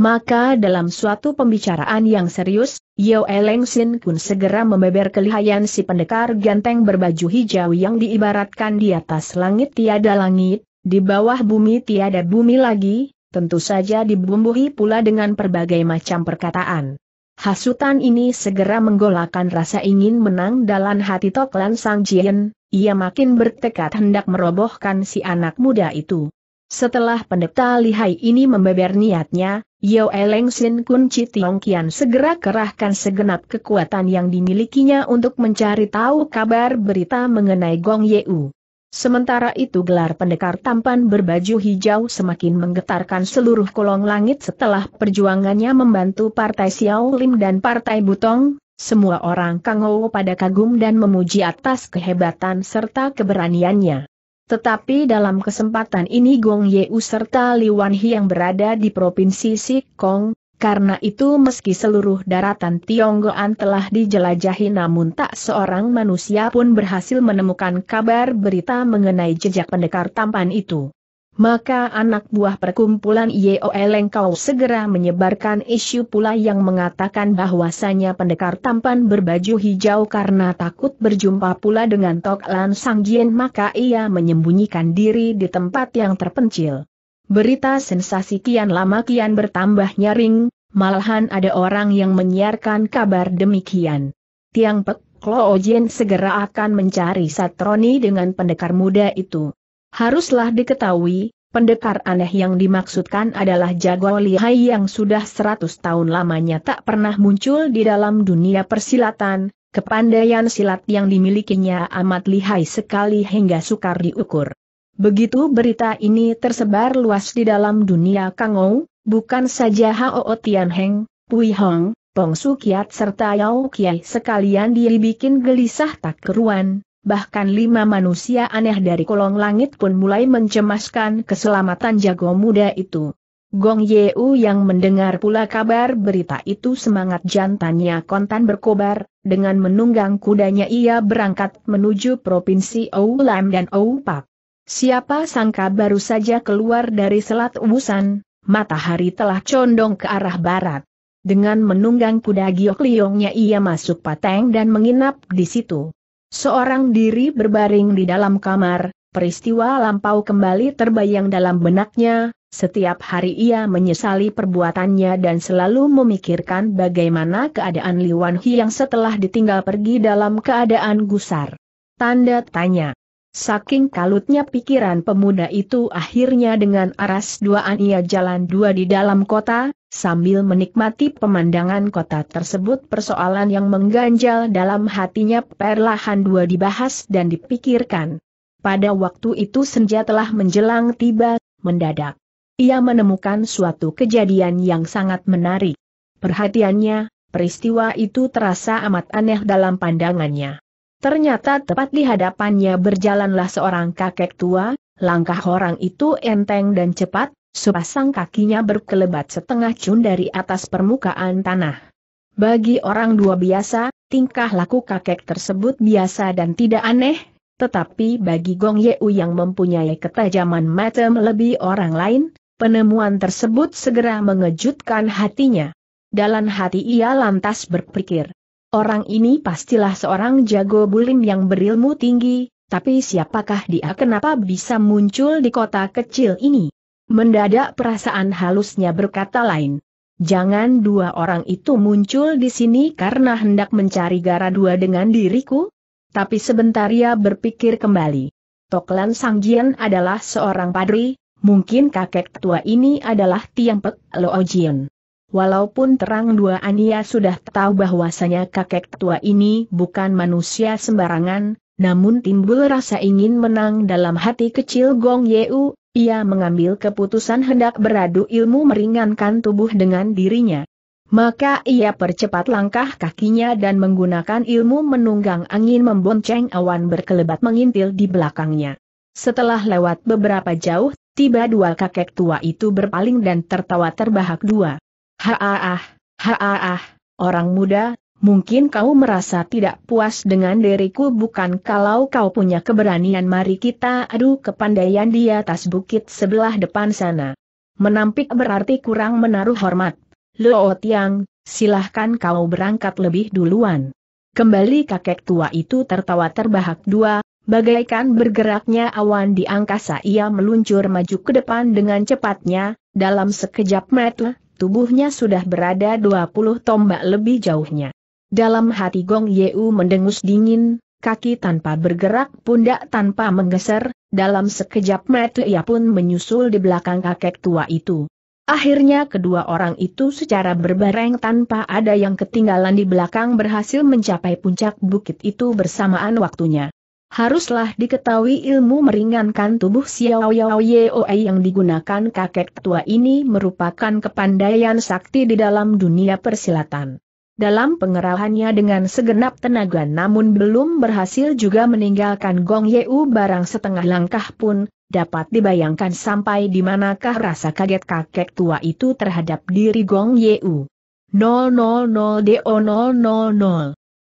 Maka dalam suatu pembicaraan yang serius, Yeo Eleng Sin Kun segera membeber kelihayan si pendekar ganteng berbaju hijau yang diibaratkan di atas langit tiada langit, di bawah bumi tiada bumi lagi, tentu saja dibumbuhi pula dengan berbagai macam perkataan. Hasutan ini segera menggolakan rasa ingin menang dalam hati Toklan Sang Jien, ia makin bertekad hendak merobohkan si anak muda itu. Setelah pendeta lihai ini membeber niatnya, Yao Eleng Sin Kun Chi Tiong Kian segera kerahkan segenap kekuatan yang dimilikinya untuk mencari tahu kabar berita mengenai Gong Ye U. Sementara itu gelar pendekar tampan berbaju hijau semakin menggetarkan seluruh kolong langit setelah perjuangannya membantu Partai Xiao Lim dan Partai Butong, semua orang Kang pada kagum dan memuji atas kehebatan serta keberaniannya. Tetapi dalam kesempatan ini Gong Yeu serta Li Wanhi yang berada di provinsi Sikong, karena itu meski seluruh daratan Tionggoan telah dijelajahi namun tak seorang manusia pun berhasil menemukan kabar berita mengenai jejak pendekar tampan itu. Maka anak buah perkumpulan Yeoleng kau segera menyebarkan isu pula yang mengatakan bahwasanya pendekar tampan berbaju hijau karena takut berjumpa pula dengan Tok Lan Sang Jien maka ia menyembunyikan diri di tempat yang terpencil. Berita sensasi kian lama kian bertambah nyaring, malahan ada orang yang menyiarkan kabar demikian. Tiang Pek Jien segera akan mencari Satroni dengan pendekar muda itu. Haruslah diketahui, pendekar aneh yang dimaksudkan adalah jago lihai yang sudah 100 tahun lamanya tak pernah muncul di dalam dunia persilatan, kepandaian silat yang dimilikinya amat lihai sekali hingga sukar diukur. Begitu berita ini tersebar luas di dalam dunia Kangou, bukan saja Hao Tianheng, Pui Hong, Pong Su Kiat serta Yao Kiai sekalian dibikin gelisah tak keruan, bahkan lima manusia aneh dari kolong langit pun mulai mencemaskan keselamatan jago muda itu. Gong Yeu yang mendengar pula kabar berita itu semangat jantannya kontan berkobar, dengan menunggang kudanya ia berangkat menuju Provinsi Oulam dan Oupak. Siapa sangka baru saja keluar dari Selat Wusan, matahari telah condong ke arah barat. Dengan menunggang kuda giok liongnya ia masuk pateng dan menginap di situ. Seorang diri berbaring di dalam kamar, peristiwa lampau kembali terbayang dalam benaknya, setiap hari ia menyesali perbuatannya dan selalu memikirkan bagaimana keadaan Liwan Hi yang setelah ditinggal pergi dalam keadaan gusar. Tanda tanya. Saking kalutnya pikiran pemuda itu akhirnya dengan aras duaan ia jalan dua di dalam kota, Sambil menikmati pemandangan kota tersebut persoalan yang mengganjal dalam hatinya perlahan dua dibahas dan dipikirkan. Pada waktu itu senja telah menjelang tiba, mendadak. Ia menemukan suatu kejadian yang sangat menarik. Perhatiannya, peristiwa itu terasa amat aneh dalam pandangannya. Ternyata tepat di hadapannya berjalanlah seorang kakek tua, langkah orang itu enteng dan cepat, Sepasang kakinya berkelebat setengah cun dari atas permukaan tanah. Bagi orang dua biasa, tingkah laku kakek tersebut biasa dan tidak aneh, tetapi bagi Gong Yeu yang mempunyai ketajaman mata lebih orang lain, penemuan tersebut segera mengejutkan hatinya. Dalam hati ia lantas berpikir, orang ini pastilah seorang jago bulim yang berilmu tinggi, tapi siapakah dia kenapa bisa muncul di kota kecil ini? Mendadak perasaan halusnya berkata lain. Jangan dua orang itu muncul di sini karena hendak mencari gara dua dengan diriku? Tapi sebentar ia berpikir kembali. Toklan Sangjian adalah seorang padri, mungkin kakek tua ini adalah Tiang Pek Loojian. Walaupun terang dua Ania sudah tahu bahwasanya kakek tua ini bukan manusia sembarangan, namun timbul rasa ingin menang dalam hati kecil Gong Yeu, ia mengambil keputusan hendak beradu ilmu meringankan tubuh dengan dirinya. Maka ia percepat langkah kakinya dan menggunakan ilmu menunggang angin membonceng awan berkelebat mengintil di belakangnya. Setelah lewat beberapa jauh, tiba dua kakek tua itu berpaling dan tertawa terbahak dua. Haaah, haaah, orang muda, Mungkin kau merasa tidak puas dengan diriku bukan kalau kau punya keberanian mari kita adu kepandaian di atas bukit sebelah depan sana. Menampik berarti kurang menaruh hormat. Luo Tiang, silahkan kau berangkat lebih duluan. Kembali kakek tua itu tertawa terbahak dua, bagaikan bergeraknya awan di angkasa ia meluncur maju ke depan dengan cepatnya, dalam sekejap mata, tubuhnya sudah berada 20 tombak lebih jauhnya. Dalam hati Gong Yeu mendengus dingin, kaki tanpa bergerak pundak tanpa menggeser, dalam sekejap mata ia pun menyusul di belakang kakek tua itu. Akhirnya kedua orang itu secara berbareng tanpa ada yang ketinggalan di belakang berhasil mencapai puncak bukit itu bersamaan waktunya. Haruslah diketahui ilmu meringankan tubuh Xiao Yao Yeoe yang digunakan kakek tua ini merupakan kepandaian sakti di dalam dunia persilatan dalam pengerahannya dengan segenap tenaga namun belum berhasil juga meninggalkan Gong Yeu barang setengah langkah pun, dapat dibayangkan sampai di manakah rasa kaget kakek tua itu terhadap diri Gong Yeu. 000 DO 000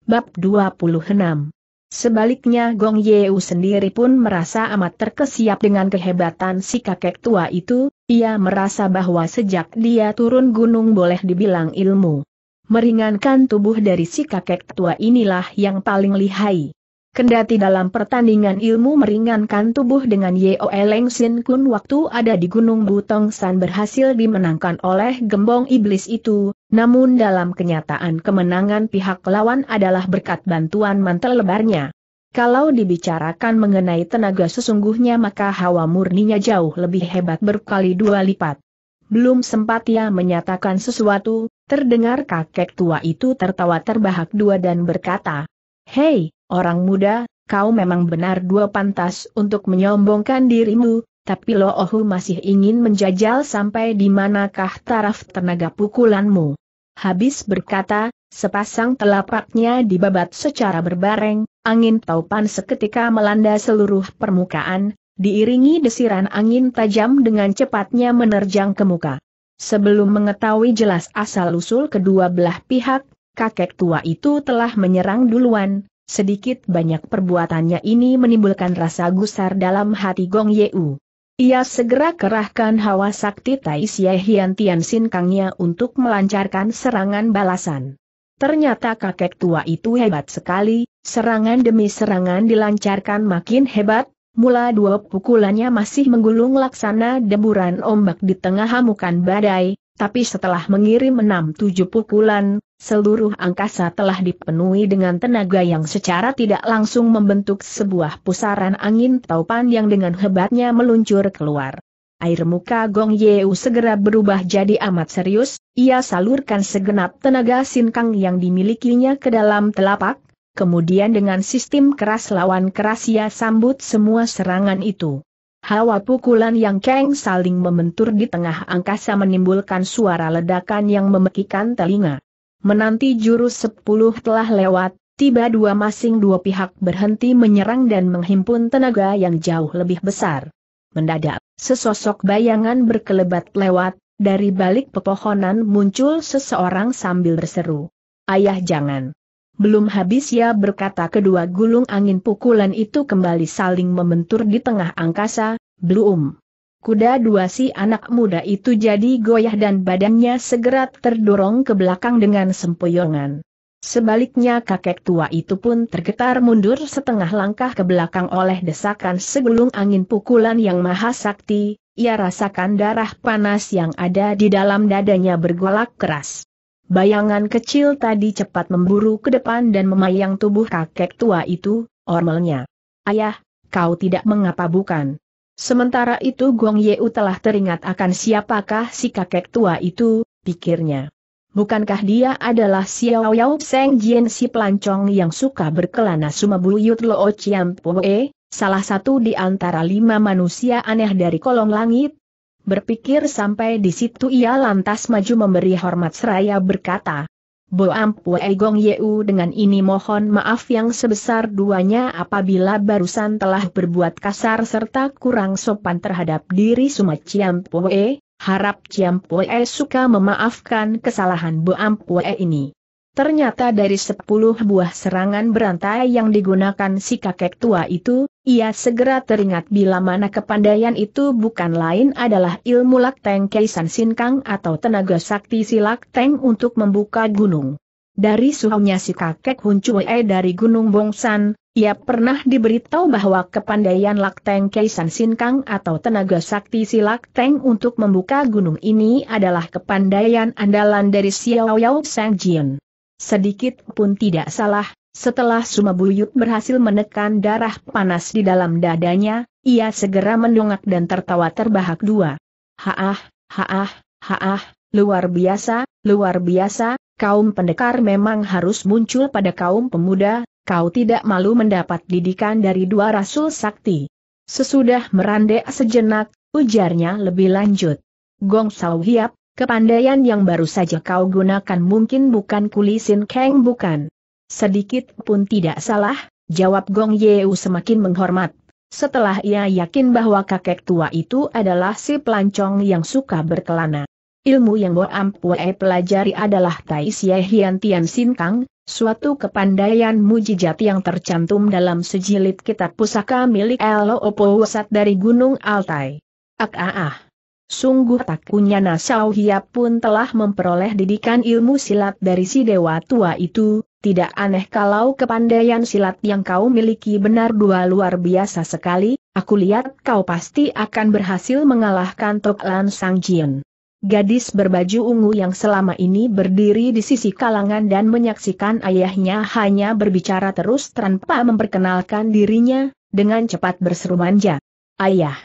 Bab 26 Sebaliknya Gong Yeu sendiri pun merasa amat terkesiap dengan kehebatan si kakek tua itu, ia merasa bahwa sejak dia turun gunung boleh dibilang ilmu meringankan tubuh dari si kakek tua inilah yang paling lihai. Kendati dalam pertandingan ilmu meringankan tubuh dengan Yeo Eleng Sin Kun waktu ada di Gunung Butong San berhasil dimenangkan oleh gembong iblis itu, namun dalam kenyataan kemenangan pihak lawan adalah berkat bantuan mantel lebarnya. Kalau dibicarakan mengenai tenaga sesungguhnya maka hawa murninya jauh lebih hebat berkali dua lipat. Belum sempat ia menyatakan sesuatu, terdengar kakek tua itu tertawa terbahak-dua dan berkata, Hei, orang muda, kau memang benar dua pantas untuk menyombongkan dirimu, tapi Lo Ohu masih ingin menjajal sampai di manakah taraf tenaga pukulanmu. Habis berkata, sepasang telapaknya dibabat secara berbareng, angin taupan seketika melanda seluruh permukaan, diiringi desiran angin tajam dengan cepatnya menerjang ke muka. Sebelum mengetahui jelas asal-usul kedua belah pihak, kakek tua itu telah menyerang duluan, sedikit banyak perbuatannya ini menimbulkan rasa gusar dalam hati Gong Yeu. Ia segera kerahkan hawa sakti Tai Sia Hian Tian Sin Kangnya untuk melancarkan serangan balasan. Ternyata kakek tua itu hebat sekali, serangan demi serangan dilancarkan makin hebat, mula dua pukulannya masih menggulung laksana deburan ombak di tengah hamukan badai, tapi setelah mengirim enam tujuh pukulan, seluruh angkasa telah dipenuhi dengan tenaga yang secara tidak langsung membentuk sebuah pusaran angin taupan yang dengan hebatnya meluncur keluar. Air muka Gong Yeu segera berubah jadi amat serius, ia salurkan segenap tenaga sinkang yang dimilikinya ke dalam telapak, kemudian dengan sistem keras lawan keras ia sambut semua serangan itu. Hawa pukulan yang keng saling membentur di tengah angkasa menimbulkan suara ledakan yang memekikan telinga. Menanti jurus sepuluh telah lewat, tiba dua masing dua pihak berhenti menyerang dan menghimpun tenaga yang jauh lebih besar. Mendadak, sesosok bayangan berkelebat lewat, dari balik pepohonan muncul seseorang sambil berseru. Ayah jangan. Belum habis ia berkata kedua gulung angin pukulan itu kembali saling membentur di tengah angkasa, belum. Kuda dua si anak muda itu jadi goyah dan badannya segera terdorong ke belakang dengan sempoyongan. Sebaliknya kakek tua itu pun tergetar mundur setengah langkah ke belakang oleh desakan segulung angin pukulan yang maha sakti, ia rasakan darah panas yang ada di dalam dadanya bergolak keras. Bayangan kecil tadi cepat memburu ke depan dan memayang tubuh kakek tua itu, ormelnya. Ayah, kau tidak mengapa bukan? Sementara itu Gong Yeu telah teringat akan siapakah si kakek tua itu, pikirnya. Bukankah dia adalah Xiao Yao Seng Jian si pelancong yang suka berkelana Sumabuyut Loo Chiam Pue, salah satu di antara lima manusia aneh dari kolong langit, Berpikir sampai di situ ia lantas maju memberi hormat seraya berkata, Bo Ampue Gong Yeu dengan ini mohon maaf yang sebesar-duanya apabila barusan telah berbuat kasar serta kurang sopan terhadap diri Sumat Pue, harap Pue suka memaafkan kesalahan Bo Ampue ini. Ternyata dari sepuluh buah serangan berantai yang digunakan si kakek tua itu, ia segera teringat bila mana kepandaian itu bukan lain adalah ilmu Lakteng Keisan Sinkang atau tenaga sakti si Lakteng untuk membuka gunung. Dari suhunya si kakek Hun dari Gunung Bongsan, ia pernah diberitahu bahwa kepandaian Lakteng Keisan Sinkang atau tenaga sakti si Lakteng untuk membuka gunung ini adalah kepandaian andalan dari Xiao Yao Sang Jian. Sedikit pun tidak salah, setelah Sumabuyut berhasil menekan darah panas di dalam dadanya, ia segera mendongak dan tertawa terbahak dua. Haah, haah, haah, luar biasa, luar biasa, kaum pendekar memang harus muncul pada kaum pemuda, kau tidak malu mendapat didikan dari dua rasul sakti. Sesudah merandek sejenak, ujarnya lebih lanjut. Gong Sao Hiap, Kepandaian yang baru saja kau gunakan mungkin bukan kulisin Kang bukan. Sedikit pun tidak salah, jawab Gong Yeu semakin menghormat. Setelah ia yakin bahwa kakek tua itu adalah si pelancong yang suka berkelana. Ilmu yang Bo Ampue pelajari adalah Tai Xie Hian Tian Sin Kang, suatu kepandaian mujijat yang tercantum dalam sejilid kitab pusaka milik Elo Opo Wasat dari Gunung Altai. Ak ah ah. Sungguh tak punya Nasau Hia pun telah memperoleh didikan ilmu silat dari si dewa tua itu, tidak aneh kalau kepandaian silat yang kau miliki benar dua luar biasa sekali, aku lihat kau pasti akan berhasil mengalahkan Tok Lan Sang Jin. Gadis berbaju ungu yang selama ini berdiri di sisi kalangan dan menyaksikan ayahnya hanya berbicara terus tanpa memperkenalkan dirinya, dengan cepat berseru manja. Ayah!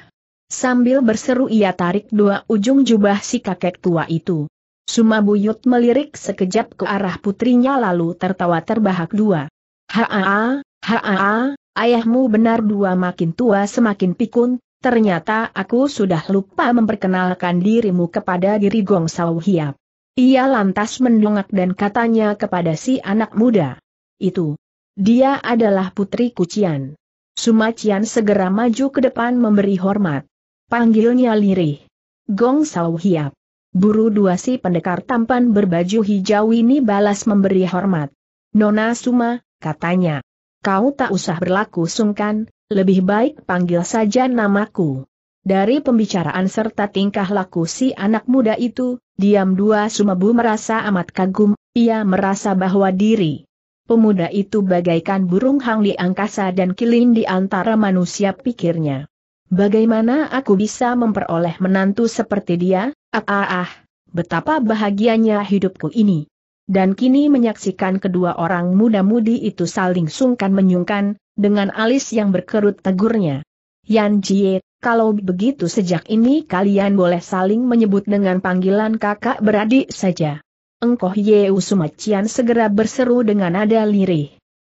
Sambil berseru ia tarik dua ujung jubah si kakek tua itu. Suma Buyut melirik sekejap ke arah putrinya lalu tertawa terbahak dua. Haa, haa, ayahmu benar dua makin tua semakin pikun, ternyata aku sudah lupa memperkenalkan dirimu kepada diri Gong Sao Hiap. Ia lantas mendongak dan katanya kepada si anak muda. Itu. Dia adalah putri kucian. Suma Cian segera maju ke depan memberi hormat. Panggilnya lirih. Gong Sau Hiap. Buru dua si pendekar tampan berbaju hijau ini balas memberi hormat. Nona Suma, katanya. Kau tak usah berlaku sungkan, lebih baik panggil saja namaku. Dari pembicaraan serta tingkah laku si anak muda itu, diam dua Sumabu merasa amat kagum, ia merasa bahwa diri pemuda itu bagaikan burung hang di angkasa dan kilin di antara manusia pikirnya. Bagaimana aku bisa memperoleh menantu seperti dia? Ah ah ah, betapa bahagianya hidupku ini. Dan kini menyaksikan kedua orang muda-mudi itu saling sungkan-menyungkan, dengan alis yang berkerut tegurnya. Yan Jie, kalau begitu sejak ini kalian boleh saling menyebut dengan panggilan kakak beradik saja. Engkoh Yeu Sumacian segera berseru dengan nada lirih.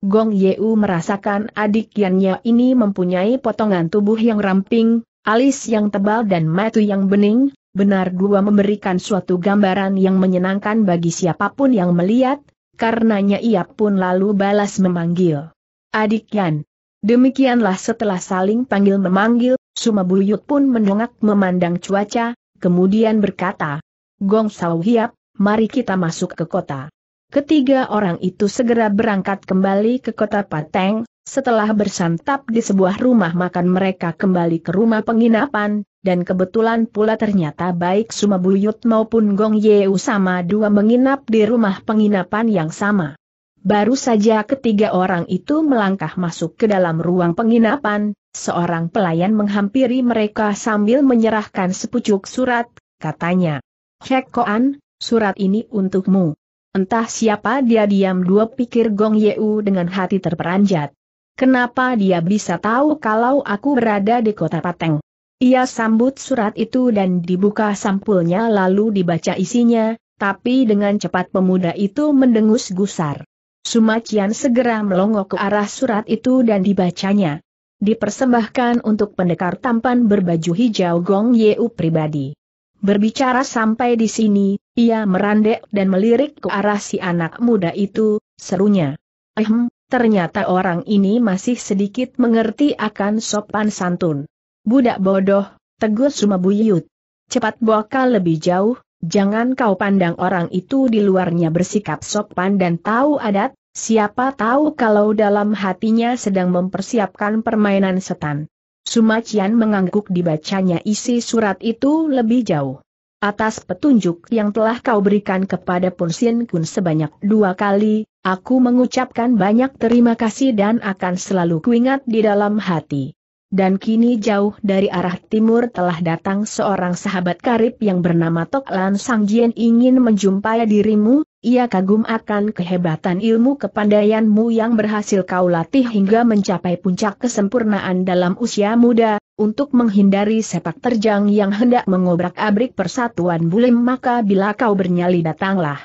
Gong Yeu merasakan adik Yannya ini mempunyai potongan tubuh yang ramping, alis yang tebal dan mata yang bening, benar dua memberikan suatu gambaran yang menyenangkan bagi siapapun yang melihat, karenanya ia pun lalu balas memanggil. Adik Yan. Demikianlah setelah saling panggil-memanggil, buyut pun mendongak memandang cuaca, kemudian berkata, Gong Sao Hiap, mari kita masuk ke kota. Ketiga orang itu segera berangkat kembali ke kota Pateng, setelah bersantap di sebuah rumah makan mereka kembali ke rumah penginapan, dan kebetulan pula ternyata baik Sumabuyut maupun Gong Yeu sama dua menginap di rumah penginapan yang sama. Baru saja ketiga orang itu melangkah masuk ke dalam ruang penginapan, seorang pelayan menghampiri mereka sambil menyerahkan sepucuk surat, katanya, Hek Koan, surat ini untukmu. Entah siapa dia diam dua pikir Gong Yeu dengan hati terperanjat. Kenapa dia bisa tahu kalau aku berada di kota Pateng? Ia sambut surat itu dan dibuka sampulnya lalu dibaca isinya, tapi dengan cepat pemuda itu mendengus gusar. Sumacian segera melongo ke arah surat itu dan dibacanya. Dipersembahkan untuk pendekar tampan berbaju hijau Gong Yeu pribadi. Berbicara sampai di sini, ia merandek dan melirik ke arah si anak muda itu, serunya. Ehm, ternyata orang ini masih sedikit mengerti akan sopan santun. Budak bodoh, tegur Sumabuyut. Cepat bakal lebih jauh, jangan kau pandang orang itu di luarnya bersikap sopan dan tahu adat, siapa tahu kalau dalam hatinya sedang mempersiapkan permainan setan. Sumacian mengangguk dibacanya isi surat itu lebih jauh atas petunjuk yang telah kau berikan kepada Punsin Kun sebanyak dua kali, aku mengucapkan banyak terima kasih dan akan selalu kuingat di dalam hati. Dan kini jauh dari arah timur telah datang seorang sahabat karib yang bernama Tok Lan Sang Jien ingin menjumpai dirimu, ia kagum akan kehebatan ilmu kepandaianmu yang berhasil kau latih hingga mencapai puncak kesempurnaan dalam usia muda, untuk menghindari sepak terjang yang hendak mengobrak-abrik persatuan bulim maka bila kau bernyali datanglah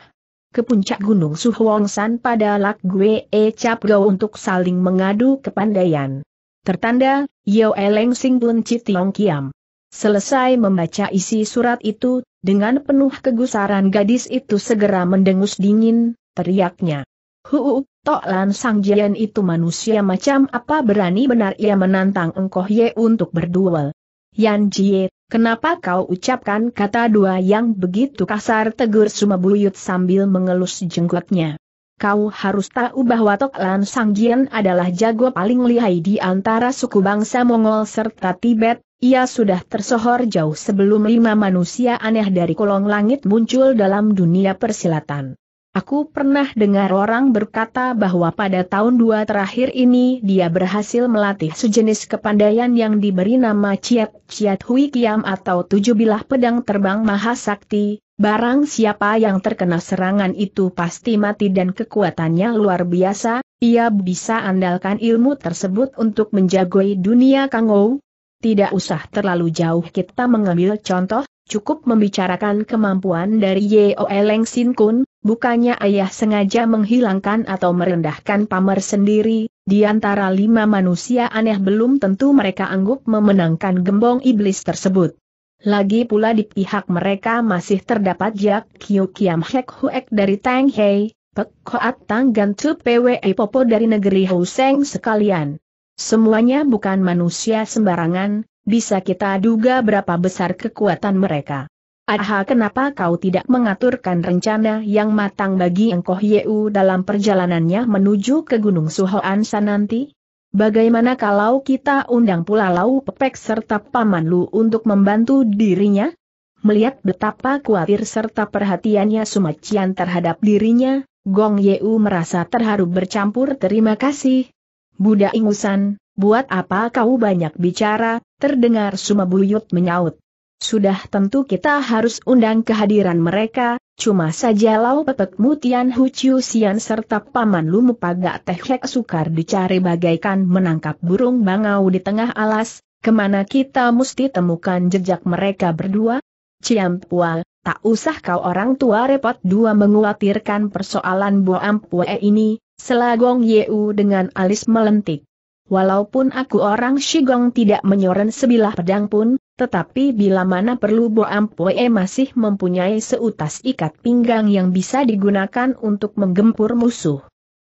ke puncak gunung Suhuongsan pada Lak Gue E Cap untuk saling mengadu kepandaian. Tertanda, Yeo Eleng Sing Bun Citiong Kiam. Selesai membaca isi surat itu, dengan penuh kegusaran gadis itu segera mendengus dingin, teriaknya. Huu, Tok Lan Sang Jian itu manusia macam apa berani benar ia menantang Engkoh Ye untuk berduel. Yan Jie, kenapa kau ucapkan kata dua yang begitu kasar tegur Sumabuyut sambil mengelus jenggotnya. Kau harus tahu bahwa Tok Lan Sang Jian adalah jago paling lihai di antara suku bangsa Mongol serta Tibet, ia sudah tersohor jauh sebelum lima manusia aneh dari kolong langit muncul dalam dunia persilatan. Aku pernah dengar orang berkata bahwa pada tahun dua terakhir ini dia berhasil melatih sejenis kepandaian yang diberi nama Ciat Ciat Hui Kiam atau tujuh bilah pedang terbang Mahasakti, barang siapa yang terkena serangan itu pasti mati dan kekuatannya luar biasa, ia bisa andalkan ilmu tersebut untuk menjagoi dunia Kangou. Tidak usah terlalu jauh kita mengambil contoh, cukup membicarakan kemampuan dari Yeo Eleng Sin Kun, Bukannya ayah sengaja menghilangkan atau merendahkan pamer sendiri, di antara lima manusia aneh belum tentu mereka anggup memenangkan gembong iblis tersebut. Lagi pula di pihak mereka masih terdapat Jack, Kyu Kiam Hek Huek dari Tang Hei, Pek Koat Tang Gan PWE Popo dari negeri Huseng sekalian. Semuanya bukan manusia sembarangan, bisa kita duga berapa besar kekuatan mereka. Aha kenapa kau tidak mengaturkan rencana yang matang bagi Engkoh Yeu dalam perjalanannya menuju ke Gunung Suhoan nanti? Bagaimana kalau kita undang pula Lau Pepek serta Paman Lu untuk membantu dirinya? Melihat betapa khawatir serta perhatiannya Sumacian terhadap dirinya, Gong Yeu merasa terharu bercampur terima kasih. Buddha ingusan, buat apa kau banyak bicara, terdengar Sumabuyut menyaut. Sudah tentu kita harus undang kehadiran mereka, cuma saja Lau Pepek Mutian Hu Chiu Sian serta Paman Lumu Pagak Teh Sukar dicari bagaikan menangkap burung bangau di tengah alas, kemana kita mesti temukan jejak mereka berdua? Ciam Pua, tak usah kau orang tua repot dua menguatirkan persoalan Boam e ini, selagong Yeu dengan alis melentik. Walaupun aku orang Shigong tidak menyoren sebilah pedang pun, tetapi bila mana perlu Bo Ampue masih mempunyai seutas ikat pinggang yang bisa digunakan untuk menggempur musuh.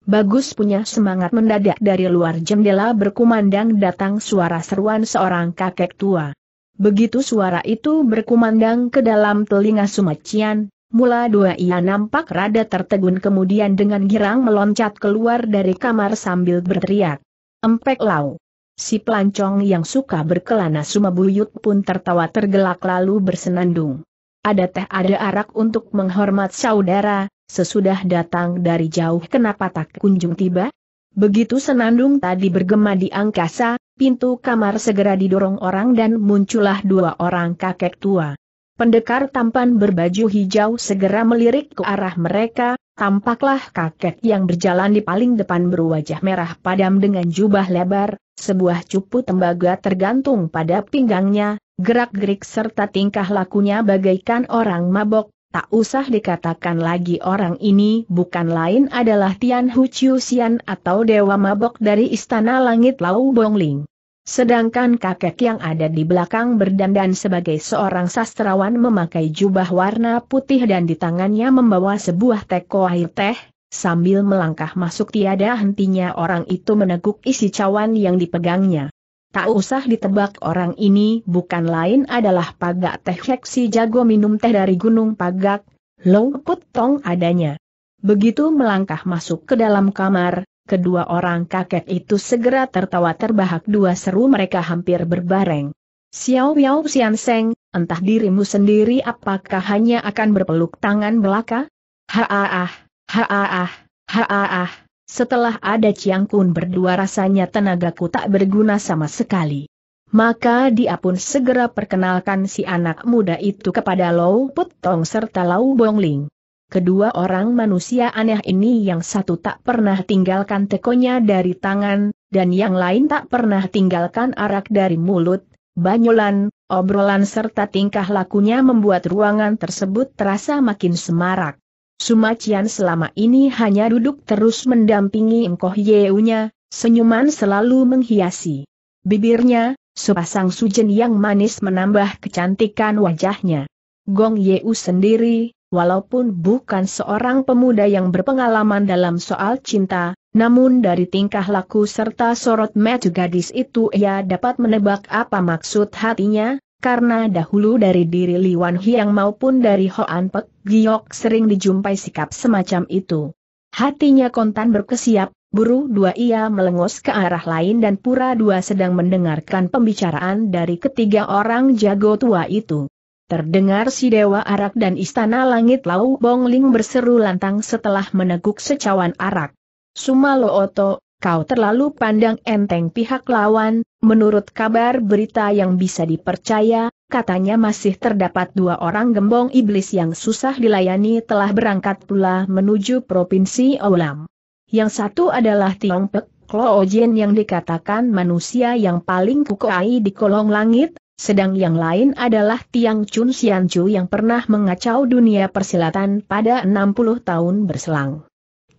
Bagus punya semangat mendadak dari luar jendela berkumandang datang suara seruan seorang kakek tua. Begitu suara itu berkumandang ke dalam telinga Sumacian, mula dua ia nampak rada tertegun kemudian dengan girang meloncat keluar dari kamar sambil berteriak. Empek lau. Si pelancong yang suka berkelana sumabuyut pun tertawa tergelak lalu bersenandung. Ada teh ada arak untuk menghormat saudara, sesudah datang dari jauh kenapa tak kunjung tiba? Begitu senandung tadi bergema di angkasa, pintu kamar segera didorong orang dan muncullah dua orang kakek tua. Pendekar tampan berbaju hijau segera melirik ke arah mereka, Tampaklah kakek yang berjalan di paling depan berwajah merah padam dengan jubah lebar, sebuah cupu tembaga tergantung pada pinggangnya, gerak-gerik serta tingkah lakunya bagaikan orang mabok, tak usah dikatakan lagi orang ini bukan lain adalah Tian Hu Chiu Xian atau Dewa Mabok dari Istana Langit Lau Bongling. Sedangkan kakek yang ada di belakang berdandan sebagai seorang sastrawan memakai jubah warna putih dan di tangannya membawa sebuah teko air teh, sambil melangkah masuk tiada hentinya orang itu meneguk isi cawan yang dipegangnya. Tak usah ditebak orang ini bukan lain adalah pagak teh heksi jago minum teh dari gunung pagak, low putong adanya. Begitu melangkah masuk ke dalam kamar, Kedua orang kakek itu segera tertawa terbahak dua seru mereka hampir berbareng. Xiao Yao Xian Seng, entah dirimu sendiri apakah hanya akan berpeluk tangan belaka? Haaah, haaah, haaah. Setelah ada Chiang Kun berdua rasanya tenagaku tak berguna sama sekali. Maka dia pun segera perkenalkan si anak muda itu kepada Lau Putong serta Lau Bongling. Kedua orang manusia aneh ini yang satu tak pernah tinggalkan tekonya dari tangan, dan yang lain tak pernah tinggalkan arak dari mulut, banyolan, obrolan serta tingkah lakunya membuat ruangan tersebut terasa makin semarak. Sumacian selama ini hanya duduk terus mendampingi Engkoh Yeunya, senyuman selalu menghiasi bibirnya, sepasang sujen yang manis menambah kecantikan wajahnya. Gong Yeu sendiri, walaupun bukan seorang pemuda yang berpengalaman dalam soal cinta, namun dari tingkah laku serta sorot mata gadis itu ia dapat menebak apa maksud hatinya, karena dahulu dari diri Liwan Hiang maupun dari Hoan Pek Giok sering dijumpai sikap semacam itu. Hatinya kontan berkesiap, buru dua ia melengos ke arah lain dan pura dua sedang mendengarkan pembicaraan dari ketiga orang jago tua itu. Terdengar si Dewa Arak dan Istana Langit Lau Bongling berseru lantang setelah meneguk secawan arak. Sumalo Oto, kau terlalu pandang enteng pihak lawan, menurut kabar berita yang bisa dipercaya, katanya masih terdapat dua orang gembong iblis yang susah dilayani telah berangkat pula menuju Provinsi Olam. Yang satu adalah Klo Kloojin yang dikatakan manusia yang paling kukuai di kolong langit, sedang yang lain adalah Tiang Chun Sian Chu yang pernah mengacau dunia persilatan pada 60 tahun berselang.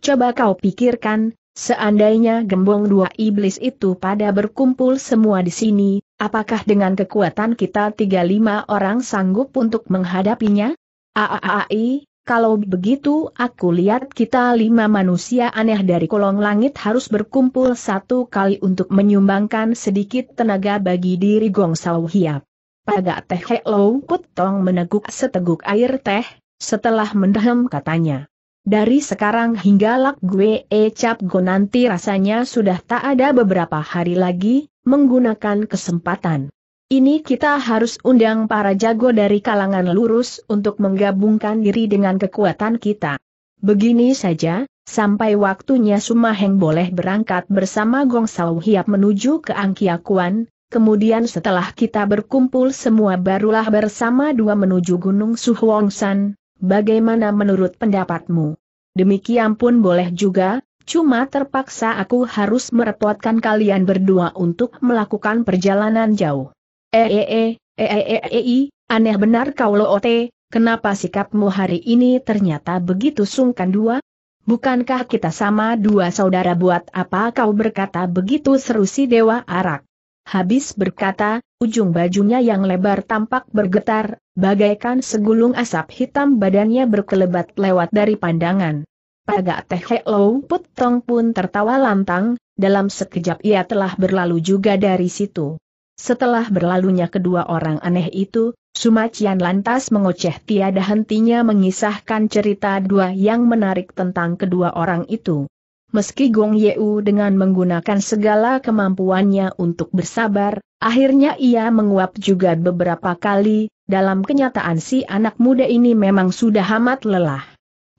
Coba kau pikirkan, seandainya gembong dua iblis itu pada berkumpul semua di sini, apakah dengan kekuatan kita 35 orang sanggup untuk menghadapinya? Aaai, kalau begitu aku lihat kita lima manusia aneh dari kolong langit harus berkumpul satu kali untuk menyumbangkan sedikit tenaga bagi diri Gong Sao Hiap. Pagak teh Hek Lou Put Tong meneguk seteguk air teh, setelah mendahem katanya. Dari sekarang hingga lak gue ecap cap go nanti rasanya sudah tak ada beberapa hari lagi, menggunakan kesempatan. Ini kita harus undang para jago dari kalangan lurus untuk menggabungkan diri dengan kekuatan kita. Begini saja, sampai waktunya Sumaheng boleh berangkat bersama Gong Sao Hiap menuju ke Angkiakuan, kemudian setelah kita berkumpul semua barulah bersama dua menuju Gunung Suhuongsan, bagaimana menurut pendapatmu? Demikian pun boleh juga, Cuma terpaksa aku harus merepotkan kalian berdua untuk melakukan perjalanan jauh. Eee, -e, e, e, e aneh benar kau loote, kenapa sikapmu hari ini ternyata begitu sungkan dua? Bukankah kita sama dua saudara buat apa kau berkata begitu seru si Dewa Arak? Habis berkata, ujung bajunya yang lebar tampak bergetar, bagaikan segulung asap hitam badannya berkelebat lewat dari pandangan. Pagak Teh hello putong pun tertawa lantang, dalam sekejap ia telah berlalu juga dari situ. Setelah berlalunya kedua orang aneh itu, Sumacian lantas mengoceh tiada hentinya mengisahkan cerita dua yang menarik tentang kedua orang itu. Meski Gong Yeu dengan menggunakan segala kemampuannya untuk bersabar, akhirnya ia menguap juga beberapa kali, dalam kenyataan si anak muda ini memang sudah amat lelah.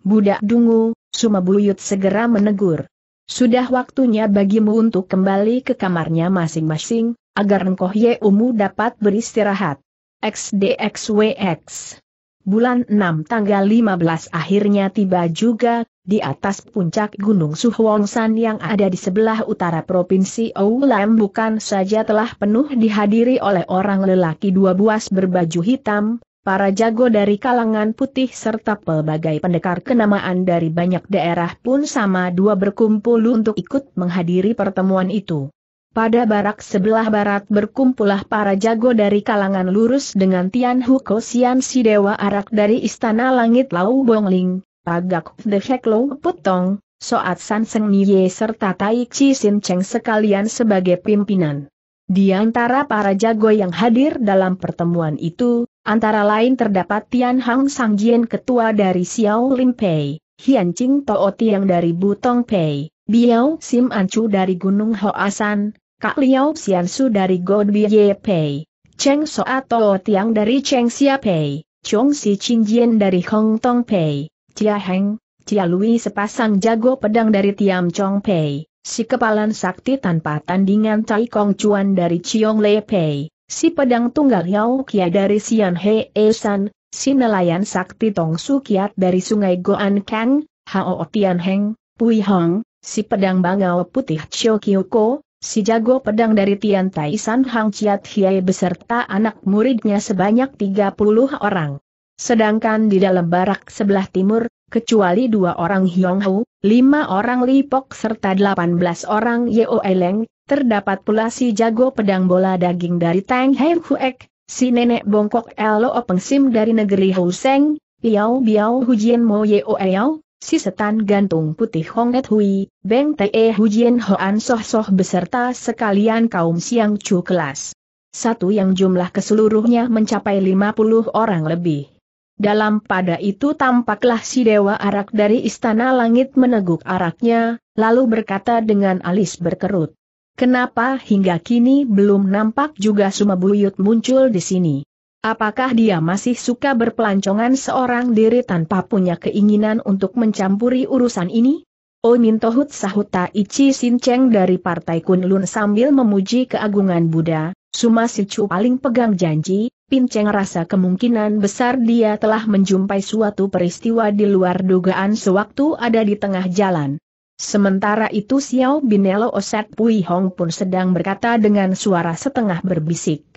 Budak dungu, Sumabuyut segera menegur. Sudah waktunya bagimu untuk kembali ke kamarnya masing-masing, agar Engkoh Yeumu dapat beristirahat. XDXWX Bulan 6 tanggal 15 akhirnya tiba juga, di atas puncak Gunung Suhuongsan yang ada di sebelah utara Provinsi Oulam bukan saja telah penuh dihadiri oleh orang lelaki dua buas berbaju hitam, para jago dari kalangan putih serta pelbagai pendekar kenamaan dari banyak daerah pun sama dua berkumpul untuk ikut menghadiri pertemuan itu. Pada barak sebelah barat berkumpulah para jago dari kalangan lurus dengan Tian Huko Sian Si Dewa Arak dari Istana Langit Lau Bongling, Pagak The Lo Putong, Soat San Seng Nye serta Tai Chi Sin Cheng sekalian sebagai pimpinan. Di antara para jago yang hadir dalam pertemuan itu, antara lain terdapat Tian Hang Sang Jien ketua dari Xiao Lim Pei, Hian Ching Tao yang dari Butong Pei, Biao Sim Ancu dari Gunung Hoasan, Kak Liao Xiansu dari God Ye Pei, Cheng Soa atau Tiang dari Cheng Xia Pei, Chong Si Jian dari Hong Tong Pei, Chia Heng, Chia Lui sepasang jago pedang dari Tiam Chong Pei, si kepalan sakti tanpa tandingan Tai Kong Chuan dari Chiong Le Pei, si pedang tunggal Yao Kia dari Sian He e San, si nelayan sakti Tong Su Kiat dari Sungai Goan Kang, Hao Tian Heng, Pui Hong, si pedang bangau putih Chio Kyoko, Si jago pedang dari Tian Tai San Hang Chiat Hiei beserta anak muridnya sebanyak 30 orang. Sedangkan di dalam barak sebelah timur, kecuali dua orang Hiong Hu, lima orang Li Pok serta 18 orang Yeo Eleng, terdapat pula si jago pedang bola daging dari Tang Hei Huek, si nenek bongkok Openg Sim dari negeri Hou Seng, Piao Biao Hujian Mo Yeo Eyao, si setan gantung putih Hong Et Hui, Beng Te e Hujian Hoan Soh Soh beserta sekalian kaum Siang Chu kelas. Satu yang jumlah keseluruhnya mencapai 50 orang lebih. Dalam pada itu tampaklah si Dewa Arak dari Istana Langit meneguk araknya, lalu berkata dengan alis berkerut. Kenapa hingga kini belum nampak juga Sumabuyut muncul di sini? Apakah dia masih suka berpelancongan seorang diri tanpa punya keinginan untuk mencampuri urusan ini? Onin oh, Tohut Sahuta Ichi Sinceng dari Partai Kunlun sambil memuji keagungan Buddha, Suma Sichu paling pegang janji, Pinceng rasa kemungkinan besar dia telah menjumpai suatu peristiwa di luar dugaan sewaktu ada di tengah jalan. Sementara itu Xiao Binelo Oset Pui Hong pun sedang berkata dengan suara setengah berbisik.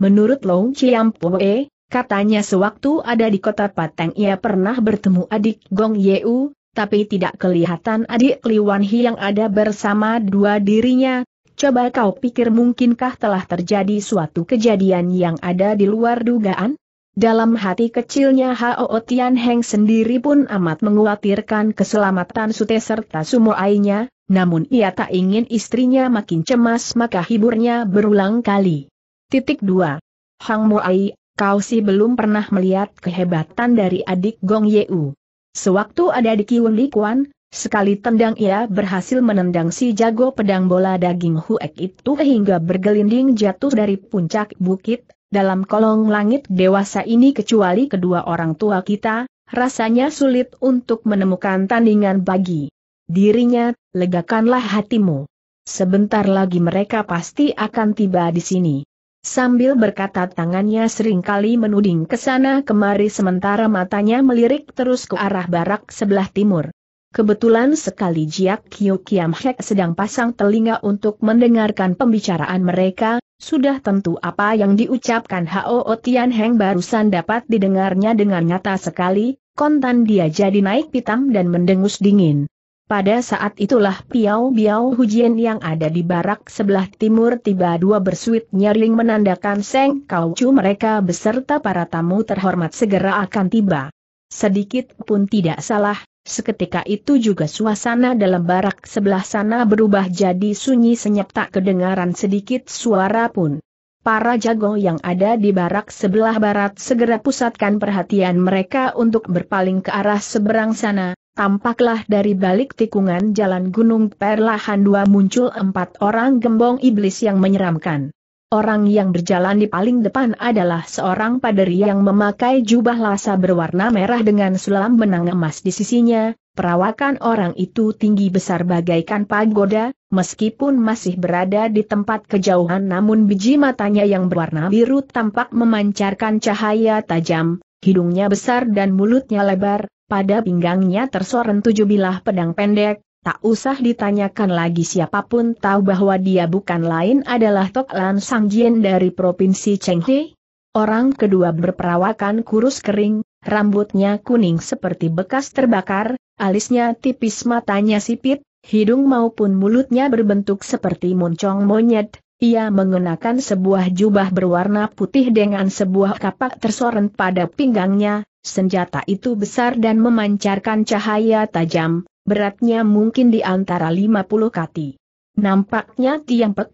Menurut Long Chiam Poe, katanya sewaktu ada di kota Pateng ia pernah bertemu adik Gong Yeu, tapi tidak kelihatan adik Liwan Hi yang ada bersama dua dirinya. Coba kau pikir mungkinkah telah terjadi suatu kejadian yang ada di luar dugaan? Dalam hati kecilnya Hao Tian Heng sendiri pun amat mengkhawatirkan keselamatan Sute serta Sumoainya, namun ia tak ingin istrinya makin cemas maka hiburnya berulang kali. Titik 2. Hang Muai, kau sih belum pernah melihat kehebatan dari adik Gong Yeu. Sewaktu ada di Kiun Likuan, sekali tendang ia berhasil menendang si jago pedang bola daging Huek itu hingga bergelinding jatuh dari puncak bukit, dalam kolong langit dewasa ini kecuali kedua orang tua kita, rasanya sulit untuk menemukan tandingan bagi dirinya, legakanlah hatimu. Sebentar lagi mereka pasti akan tiba di sini. Sambil berkata tangannya seringkali menuding ke sana kemari sementara matanya melirik terus ke arah barak sebelah timur. Kebetulan sekali Jiak Kyo Kiam Hek sedang pasang telinga untuk mendengarkan pembicaraan mereka, sudah tentu apa yang diucapkan Hao Tian Heng barusan dapat didengarnya dengan nyata sekali, kontan dia jadi naik pitam dan mendengus dingin. Pada saat itulah Piao Biao Hujian yang ada di barak sebelah timur tiba dua bersuit nyaring menandakan Seng Kaucu mereka beserta para tamu terhormat segera akan tiba. Sedikit pun tidak salah, seketika itu juga suasana dalam barak sebelah sana berubah jadi sunyi senyap tak kedengaran sedikit suara pun. Para jago yang ada di barak sebelah barat segera pusatkan perhatian mereka untuk berpaling ke arah seberang sana, Tampaklah dari balik tikungan jalan gunung perlahan dua muncul empat orang gembong iblis yang menyeramkan. Orang yang berjalan di paling depan adalah seorang paderi yang memakai jubah lasa berwarna merah dengan sulam benang emas di sisinya, perawakan orang itu tinggi besar bagaikan pagoda, meskipun masih berada di tempat kejauhan namun biji matanya yang berwarna biru tampak memancarkan cahaya tajam, hidungnya besar dan mulutnya lebar, pada pinggangnya tersoren tujuh bilah pedang pendek, tak usah ditanyakan lagi siapapun tahu bahwa dia bukan lain adalah Tok Lan Sang Jien dari Provinsi Chenghe. Orang kedua berperawakan kurus kering, rambutnya kuning seperti bekas terbakar, alisnya tipis matanya sipit, hidung maupun mulutnya berbentuk seperti moncong monyet, ia mengenakan sebuah jubah berwarna putih dengan sebuah kapak tersorent pada pinggangnya, Senjata itu besar dan memancarkan cahaya tajam, beratnya mungkin di antara 50 kati. Nampaknya Tiang Pek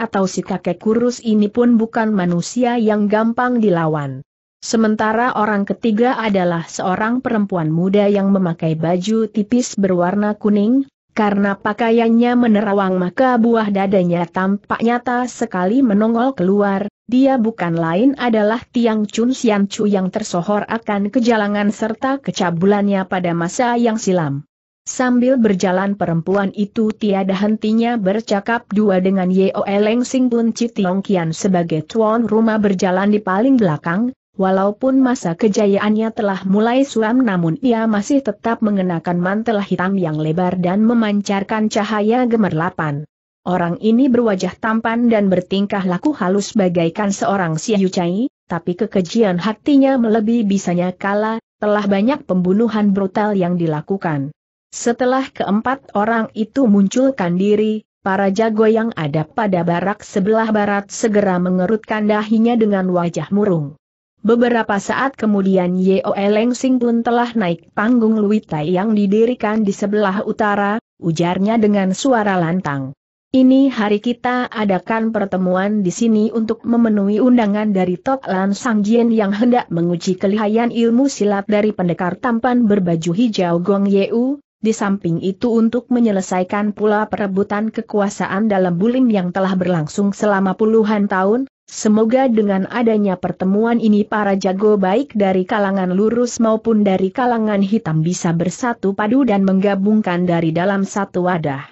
atau si kakek kurus ini pun bukan manusia yang gampang dilawan. Sementara orang ketiga adalah seorang perempuan muda yang memakai baju tipis berwarna kuning, karena pakaiannya menerawang maka buah dadanya tampak nyata sekali menongol keluar, dia bukan lain adalah Tiang Chun Sian Chu yang tersohor akan kejalangan serta kecabulannya pada masa yang silam. Sambil berjalan perempuan itu tiada hentinya bercakap dua dengan Yeo Eleng Sing Pun Tiong Kian sebagai tuan rumah berjalan di paling belakang, Walaupun masa kejayaannya telah mulai suam namun ia masih tetap mengenakan mantel hitam yang lebar dan memancarkan cahaya gemerlapan. Orang ini berwajah tampan dan bertingkah laku halus bagaikan seorang Siayucai, tapi kekejian hatinya melebihi bisanya kala, telah banyak pembunuhan brutal yang dilakukan. Setelah keempat orang itu munculkan diri, para jago yang ada pada barak sebelah barat segera mengerutkan dahinya dengan wajah murung. Beberapa saat kemudian Yeo Eleng Sing pun telah naik panggung Luitai yang didirikan di sebelah utara, ujarnya dengan suara lantang. Ini hari kita adakan pertemuan di sini untuk memenuhi undangan dari Tok Lan Sang Jien yang hendak menguji kelihayan ilmu silat dari pendekar tampan berbaju hijau Gong Yeu, di samping itu untuk menyelesaikan pula perebutan kekuasaan dalam bulim yang telah berlangsung selama puluhan tahun, Semoga dengan adanya pertemuan ini para jago baik dari kalangan lurus maupun dari kalangan hitam bisa bersatu padu dan menggabungkan dari dalam satu wadah.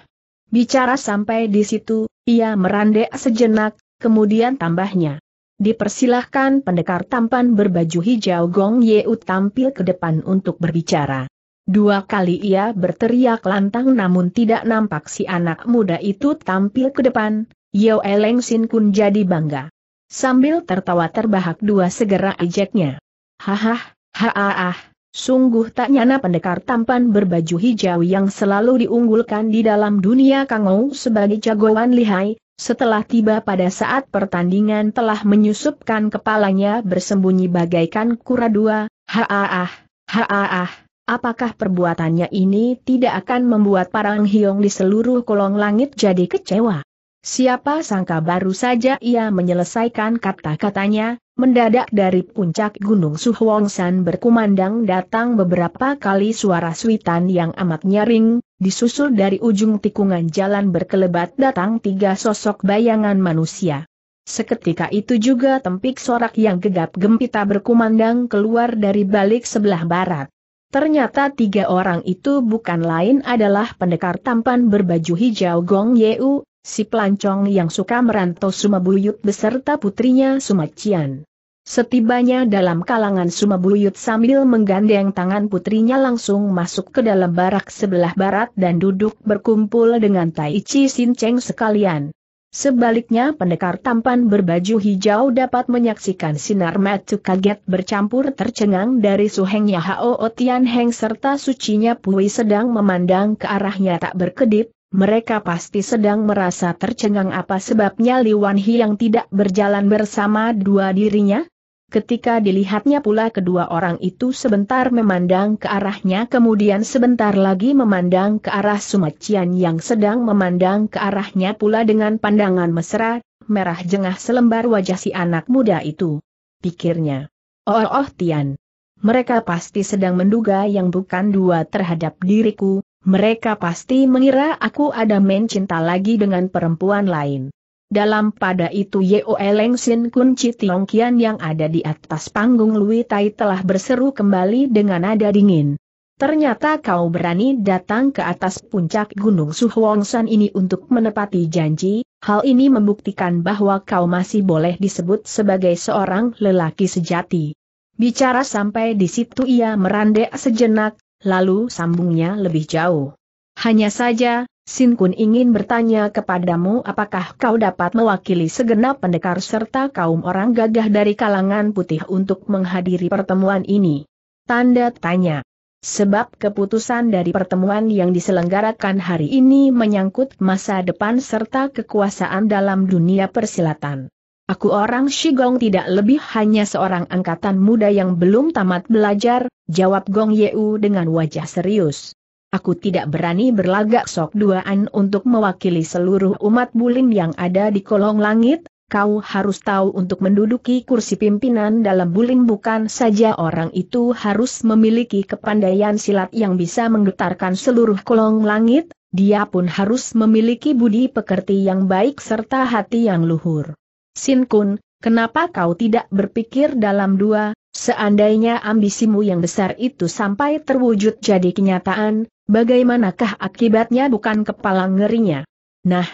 Bicara sampai di situ, ia merandek sejenak, kemudian tambahnya. Dipersilahkan pendekar tampan berbaju hijau Gong Yeu tampil ke depan untuk berbicara. Dua kali ia berteriak lantang namun tidak nampak si anak muda itu tampil ke depan, Yeu Eleng Sin Kun jadi bangga. Sambil tertawa terbahak dua segera ejeknya. Hahah, haah, sungguh tak nyana pendekar tampan berbaju hijau yang selalu diunggulkan di dalam dunia kangou sebagai jagoan lihai, setelah tiba pada saat pertandingan telah menyusupkan kepalanya bersembunyi bagaikan kura dua, haah, haah, apakah perbuatannya ini tidak akan membuat parang hiong di seluruh kolong langit jadi kecewa? Siapa sangka baru saja ia menyelesaikan kata-katanya, mendadak dari puncak gunung Suhuongsan berkumandang datang beberapa kali suara suitan yang amat nyaring, disusul dari ujung tikungan jalan berkelebat datang tiga sosok bayangan manusia. Seketika itu juga tempik sorak yang gegap gempita berkumandang keluar dari balik sebelah barat. Ternyata tiga orang itu bukan lain adalah pendekar tampan berbaju hijau Gong Yeu, Si pelancong yang suka merantau Sumabuyut beserta putrinya Sumacian. Setibanya dalam kalangan Sumabuyut sambil menggandeng tangan putrinya langsung masuk ke dalam barak sebelah barat dan duduk berkumpul dengan Tai Chi Sin Cheng sekalian. Sebaliknya pendekar tampan berbaju hijau dapat menyaksikan sinar mata kaget bercampur tercengang dari suhengnya Hao Tian Heng serta sucinya Pui sedang memandang ke arahnya tak berkedip, mereka pasti sedang merasa tercengang apa sebabnya Li Wanhi yang tidak berjalan bersama dua dirinya? Ketika dilihatnya pula kedua orang itu sebentar memandang ke arahnya kemudian sebentar lagi memandang ke arah Sumacian yang sedang memandang ke arahnya pula dengan pandangan mesra, merah jengah selembar wajah si anak muda itu. Pikirnya. Oh oh Tian. Mereka pasti sedang menduga yang bukan dua terhadap diriku, mereka pasti mengira aku ada mencinta lagi dengan perempuan lain. Dalam pada itu Yeo Eleng Sin Kun Chi Tiong Kian yang ada di atas panggung Lui Tai telah berseru kembali dengan nada dingin. Ternyata kau berani datang ke atas puncak Gunung San ini untuk menepati janji, hal ini membuktikan bahwa kau masih boleh disebut sebagai seorang lelaki sejati. Bicara sampai di situ ia merandek sejenak, lalu sambungnya lebih jauh. Hanya saja, Sin Kun ingin bertanya kepadamu apakah kau dapat mewakili segenap pendekar serta kaum orang gagah dari kalangan putih untuk menghadiri pertemuan ini. Tanda tanya. Sebab keputusan dari pertemuan yang diselenggarakan hari ini menyangkut masa depan serta kekuasaan dalam dunia persilatan. Aku orang Shigong tidak lebih hanya seorang angkatan muda yang belum tamat belajar, jawab Gong Yeu dengan wajah serius. Aku tidak berani berlagak sok duaan untuk mewakili seluruh umat bulim yang ada di kolong langit, kau harus tahu untuk menduduki kursi pimpinan dalam bulim bukan saja orang itu harus memiliki kepandaian silat yang bisa menggetarkan seluruh kolong langit, dia pun harus memiliki budi pekerti yang baik serta hati yang luhur. Sin Kun, kenapa kau tidak berpikir dalam dua, seandainya ambisimu yang besar itu sampai terwujud jadi kenyataan, bagaimanakah akibatnya bukan kepala ngerinya? Nah,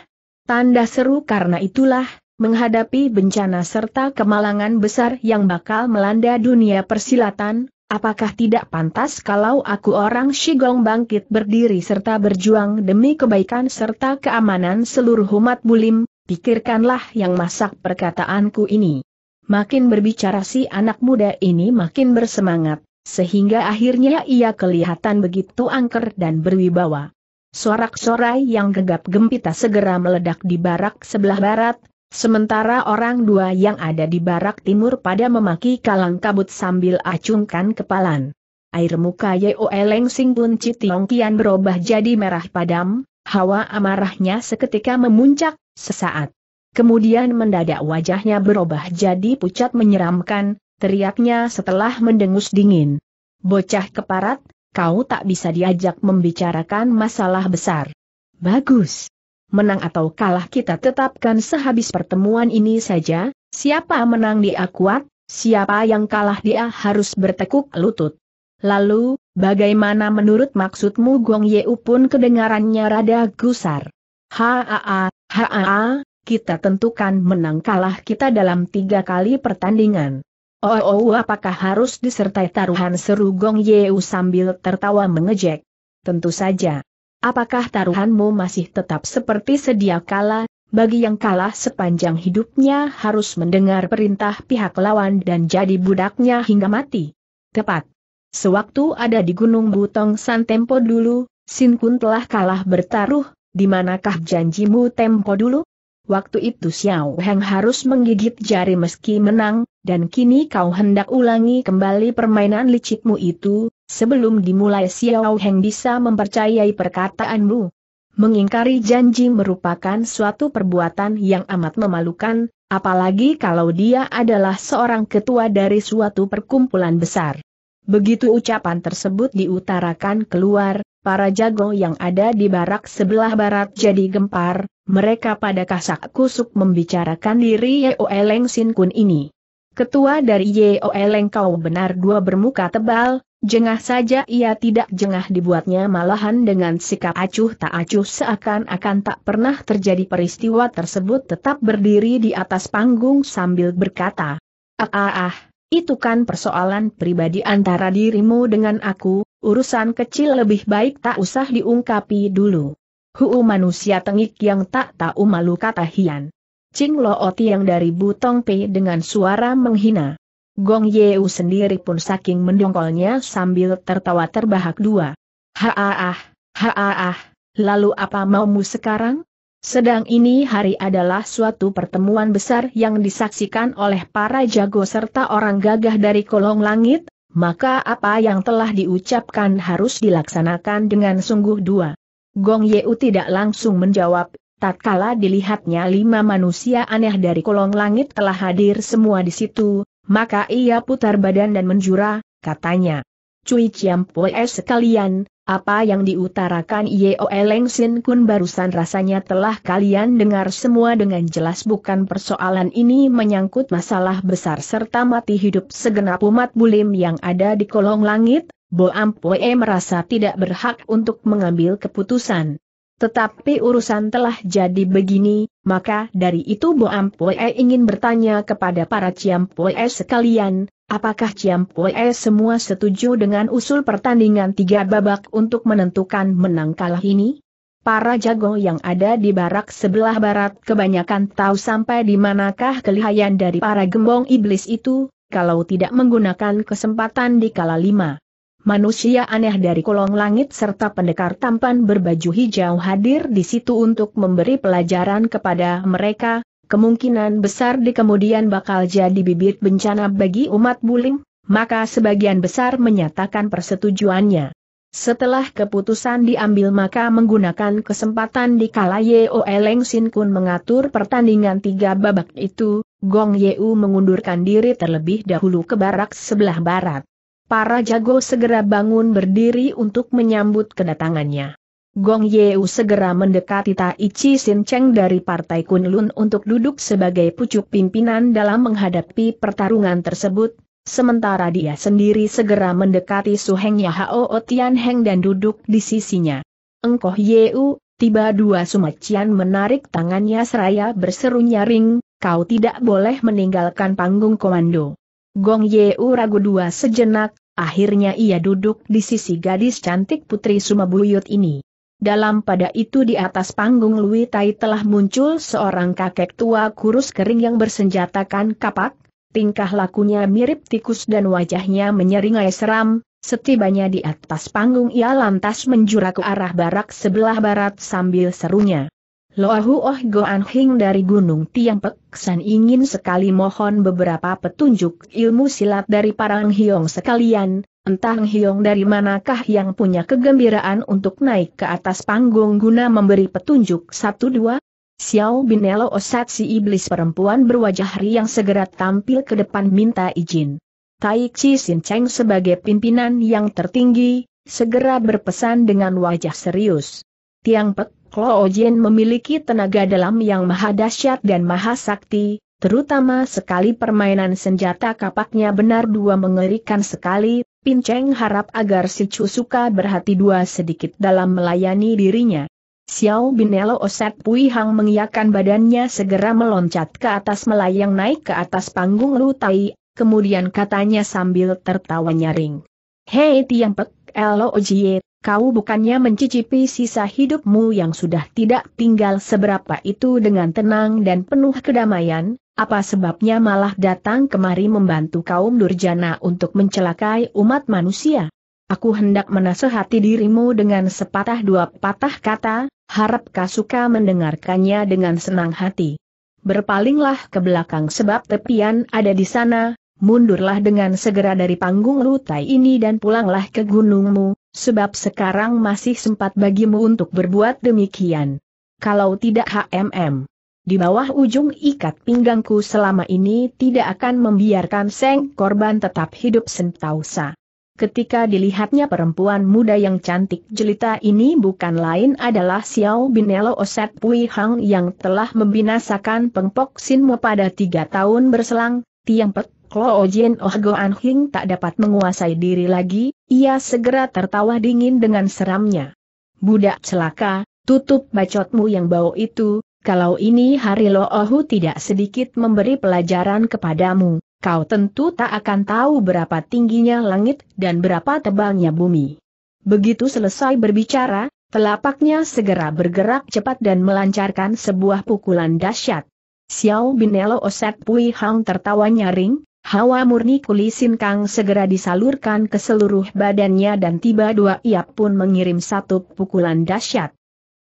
tanda seru karena itulah, menghadapi bencana serta kemalangan besar yang bakal melanda dunia persilatan, Apakah tidak pantas kalau aku orang Shigong bangkit berdiri serta berjuang demi kebaikan serta keamanan seluruh umat bulim, pikirkanlah yang masak perkataanku ini. Makin berbicara si anak muda ini makin bersemangat, sehingga akhirnya ia kelihatan begitu angker dan berwibawa. Sorak-sorai yang gegap gempita segera meledak di barak sebelah barat, sementara orang dua yang ada di barak timur pada memaki kalang kabut sambil acungkan kepalan. Air muka Yeo Lengsing Bun Citiong kian berubah jadi merah padam, hawa amarahnya seketika memuncak, Sesaat. Kemudian mendadak wajahnya berubah jadi pucat menyeramkan, teriaknya setelah mendengus dingin. Bocah keparat, kau tak bisa diajak membicarakan masalah besar. Bagus. Menang atau kalah kita tetapkan sehabis pertemuan ini saja, siapa menang dia kuat, siapa yang kalah dia harus bertekuk lutut. Lalu, bagaimana menurut maksudmu Gong Yeu pun kedengarannya rada gusar. Haa, Haa, kita tentukan menang kalah kita dalam tiga kali pertandingan. Oh, oh, oh apakah harus disertai taruhan seru Gong Yeu sambil tertawa mengejek? Tentu saja. Apakah taruhanmu masih tetap seperti sedia kala, bagi yang kalah sepanjang hidupnya harus mendengar perintah pihak lawan dan jadi budaknya hingga mati? Tepat. Sewaktu ada di Gunung Butong San Tempo dulu, Sin Kun telah kalah bertaruh di manakah janjimu tempo dulu? Waktu itu Xiao Heng harus menggigit jari meski menang, dan kini kau hendak ulangi kembali permainan licikmu itu, sebelum dimulai Xiao Heng bisa mempercayai perkataanmu. Mengingkari janji merupakan suatu perbuatan yang amat memalukan, apalagi kalau dia adalah seorang ketua dari suatu perkumpulan besar. Begitu ucapan tersebut diutarakan keluar, para jago yang ada di barak sebelah barat jadi gempar, mereka pada kasak kusuk membicarakan diri Yeo Eleng Sin Kun ini. Ketua dari Yeo Eleng kau benar dua bermuka tebal, jengah saja ia tidak jengah dibuatnya malahan dengan sikap acuh tak acuh seakan-akan tak pernah terjadi peristiwa tersebut tetap berdiri di atas panggung sambil berkata, Ah ah ah, itu kan persoalan pribadi antara dirimu dengan aku, urusan kecil lebih baik tak usah diungkapi dulu. Huu manusia tengik yang tak tahu malu kata Hian. Ching Lo Oti yang dari Butong Pei dengan suara menghina. Gong Yeu sendiri pun saking mendongkolnya sambil tertawa terbahak dua. Haaah, haaah, lalu apa maumu sekarang? Sedang ini hari adalah suatu pertemuan besar yang disaksikan oleh para jago serta orang gagah dari kolong langit, maka apa yang telah diucapkan harus dilaksanakan dengan sungguh dua. Gong Yeu tidak langsung menjawab, tatkala dilihatnya lima manusia aneh dari kolong langit telah hadir semua di situ, maka ia putar badan dan menjura, katanya. Cui Chiam Pue sekalian, apa yang diutarakan Yeo Leng Sin Kun barusan rasanya telah kalian dengar semua dengan jelas bukan persoalan ini menyangkut masalah besar serta mati hidup segenap umat bulim yang ada di kolong langit, Bo Ampue merasa tidak berhak untuk mengambil keputusan. Tetapi urusan telah jadi begini, maka dari itu Bo Ampue ingin bertanya kepada para Ciampue sekalian, Apakah Ciam Pue semua setuju dengan usul pertandingan tiga babak untuk menentukan menang kalah ini? Para jago yang ada di barak sebelah barat kebanyakan tahu sampai di manakah kelihayan dari para gembong iblis itu, kalau tidak menggunakan kesempatan di kala lima. Manusia aneh dari kolong langit serta pendekar tampan berbaju hijau hadir di situ untuk memberi pelajaran kepada mereka, kemungkinan besar di kemudian bakal jadi bibit bencana bagi umat Bulim, maka sebagian besar menyatakan persetujuannya. Setelah keputusan diambil maka menggunakan kesempatan di kala Yeo Eleng Sin Kun mengatur pertandingan tiga babak itu, Gong Yeu mengundurkan diri terlebih dahulu ke barak sebelah barat. Para jago segera bangun berdiri untuk menyambut kedatangannya. Gong Yeu segera mendekati Tai Chi Sin Cheng dari Partai Kunlun untuk duduk sebagai pucuk pimpinan dalam menghadapi pertarungan tersebut, sementara dia sendiri segera mendekati Su Heng Ya Hao Tian Heng dan duduk di sisinya. Engkoh Yeu, tiba dua Sumacian menarik tangannya seraya berseru nyaring, kau tidak boleh meninggalkan panggung komando. Gong Yeu ragu dua sejenak, akhirnya ia duduk di sisi gadis cantik putri Sumabuyut ini. Dalam pada itu di atas panggung Lui Tai telah muncul seorang kakek tua kurus kering yang bersenjatakan kapak, tingkah lakunya mirip tikus dan wajahnya menyeringai seram, setibanya di atas panggung ia lantas menjura ke arah barak sebelah barat sambil serunya. Loahu Oh Goan Hing dari Gunung Tiang Peksan ingin sekali mohon beberapa petunjuk ilmu silat dari para Hiong sekalian, Entah Hyong dari manakah yang punya kegembiraan untuk naik ke atas panggung guna memberi petunjuk satu dua? Xiao Binelo Osat si iblis perempuan berwajah riang segera tampil ke depan minta izin. Tai Chi Sin Cheng sebagai pimpinan yang tertinggi, segera berpesan dengan wajah serius. Tiang Pek Klo Jin memiliki tenaga dalam yang maha dahsyat dan maha sakti, Terutama sekali permainan senjata kapaknya benar dua mengerikan sekali, Pin Cheng harap agar si suka berhati dua sedikit dalam melayani dirinya. Xiao Binelo Oset Pui Hang mengiakan badannya segera meloncat ke atas melayang naik ke atas panggung Lutai, kemudian katanya sambil tertawa nyaring. Hei Tiang Pek, Elo Ojie, kau bukannya mencicipi sisa hidupmu yang sudah tidak tinggal seberapa itu dengan tenang dan penuh kedamaian, apa sebabnya malah datang kemari membantu kaum durjana untuk mencelakai umat manusia? Aku hendak menasehati dirimu dengan sepatah dua patah kata, harap kau suka mendengarkannya dengan senang hati. Berpalinglah ke belakang sebab tepian ada di sana, mundurlah dengan segera dari panggung lutai ini dan pulanglah ke gunungmu, Sebab sekarang masih sempat bagimu untuk berbuat demikian. Kalau tidak HMM. Di bawah ujung ikat pinggangku selama ini tidak akan membiarkan Seng korban tetap hidup sentausa. Ketika dilihatnya perempuan muda yang cantik jelita ini bukan lain adalah Xiao Binelo Oset Pui Hang yang telah membinasakan pengpok Sinmo pada tiga tahun berselang, Tiang Pet Klo Jin Oh Goan Hing tak dapat menguasai diri lagi, ia segera tertawa dingin dengan seramnya. Budak celaka, tutup bacotmu yang bau itu, kalau ini hari Lo Ohu tidak sedikit memberi pelajaran kepadamu, kau tentu tak akan tahu berapa tingginya langit dan berapa tebalnya bumi. Begitu selesai berbicara, telapaknya segera bergerak cepat dan melancarkan sebuah pukulan dahsyat. Xiao Binelo Oset Pui Hang tertawa nyaring, Hawa murni kulisin Kang segera disalurkan ke seluruh badannya dan tiba dua ia pun mengirim satu pukulan dahsyat.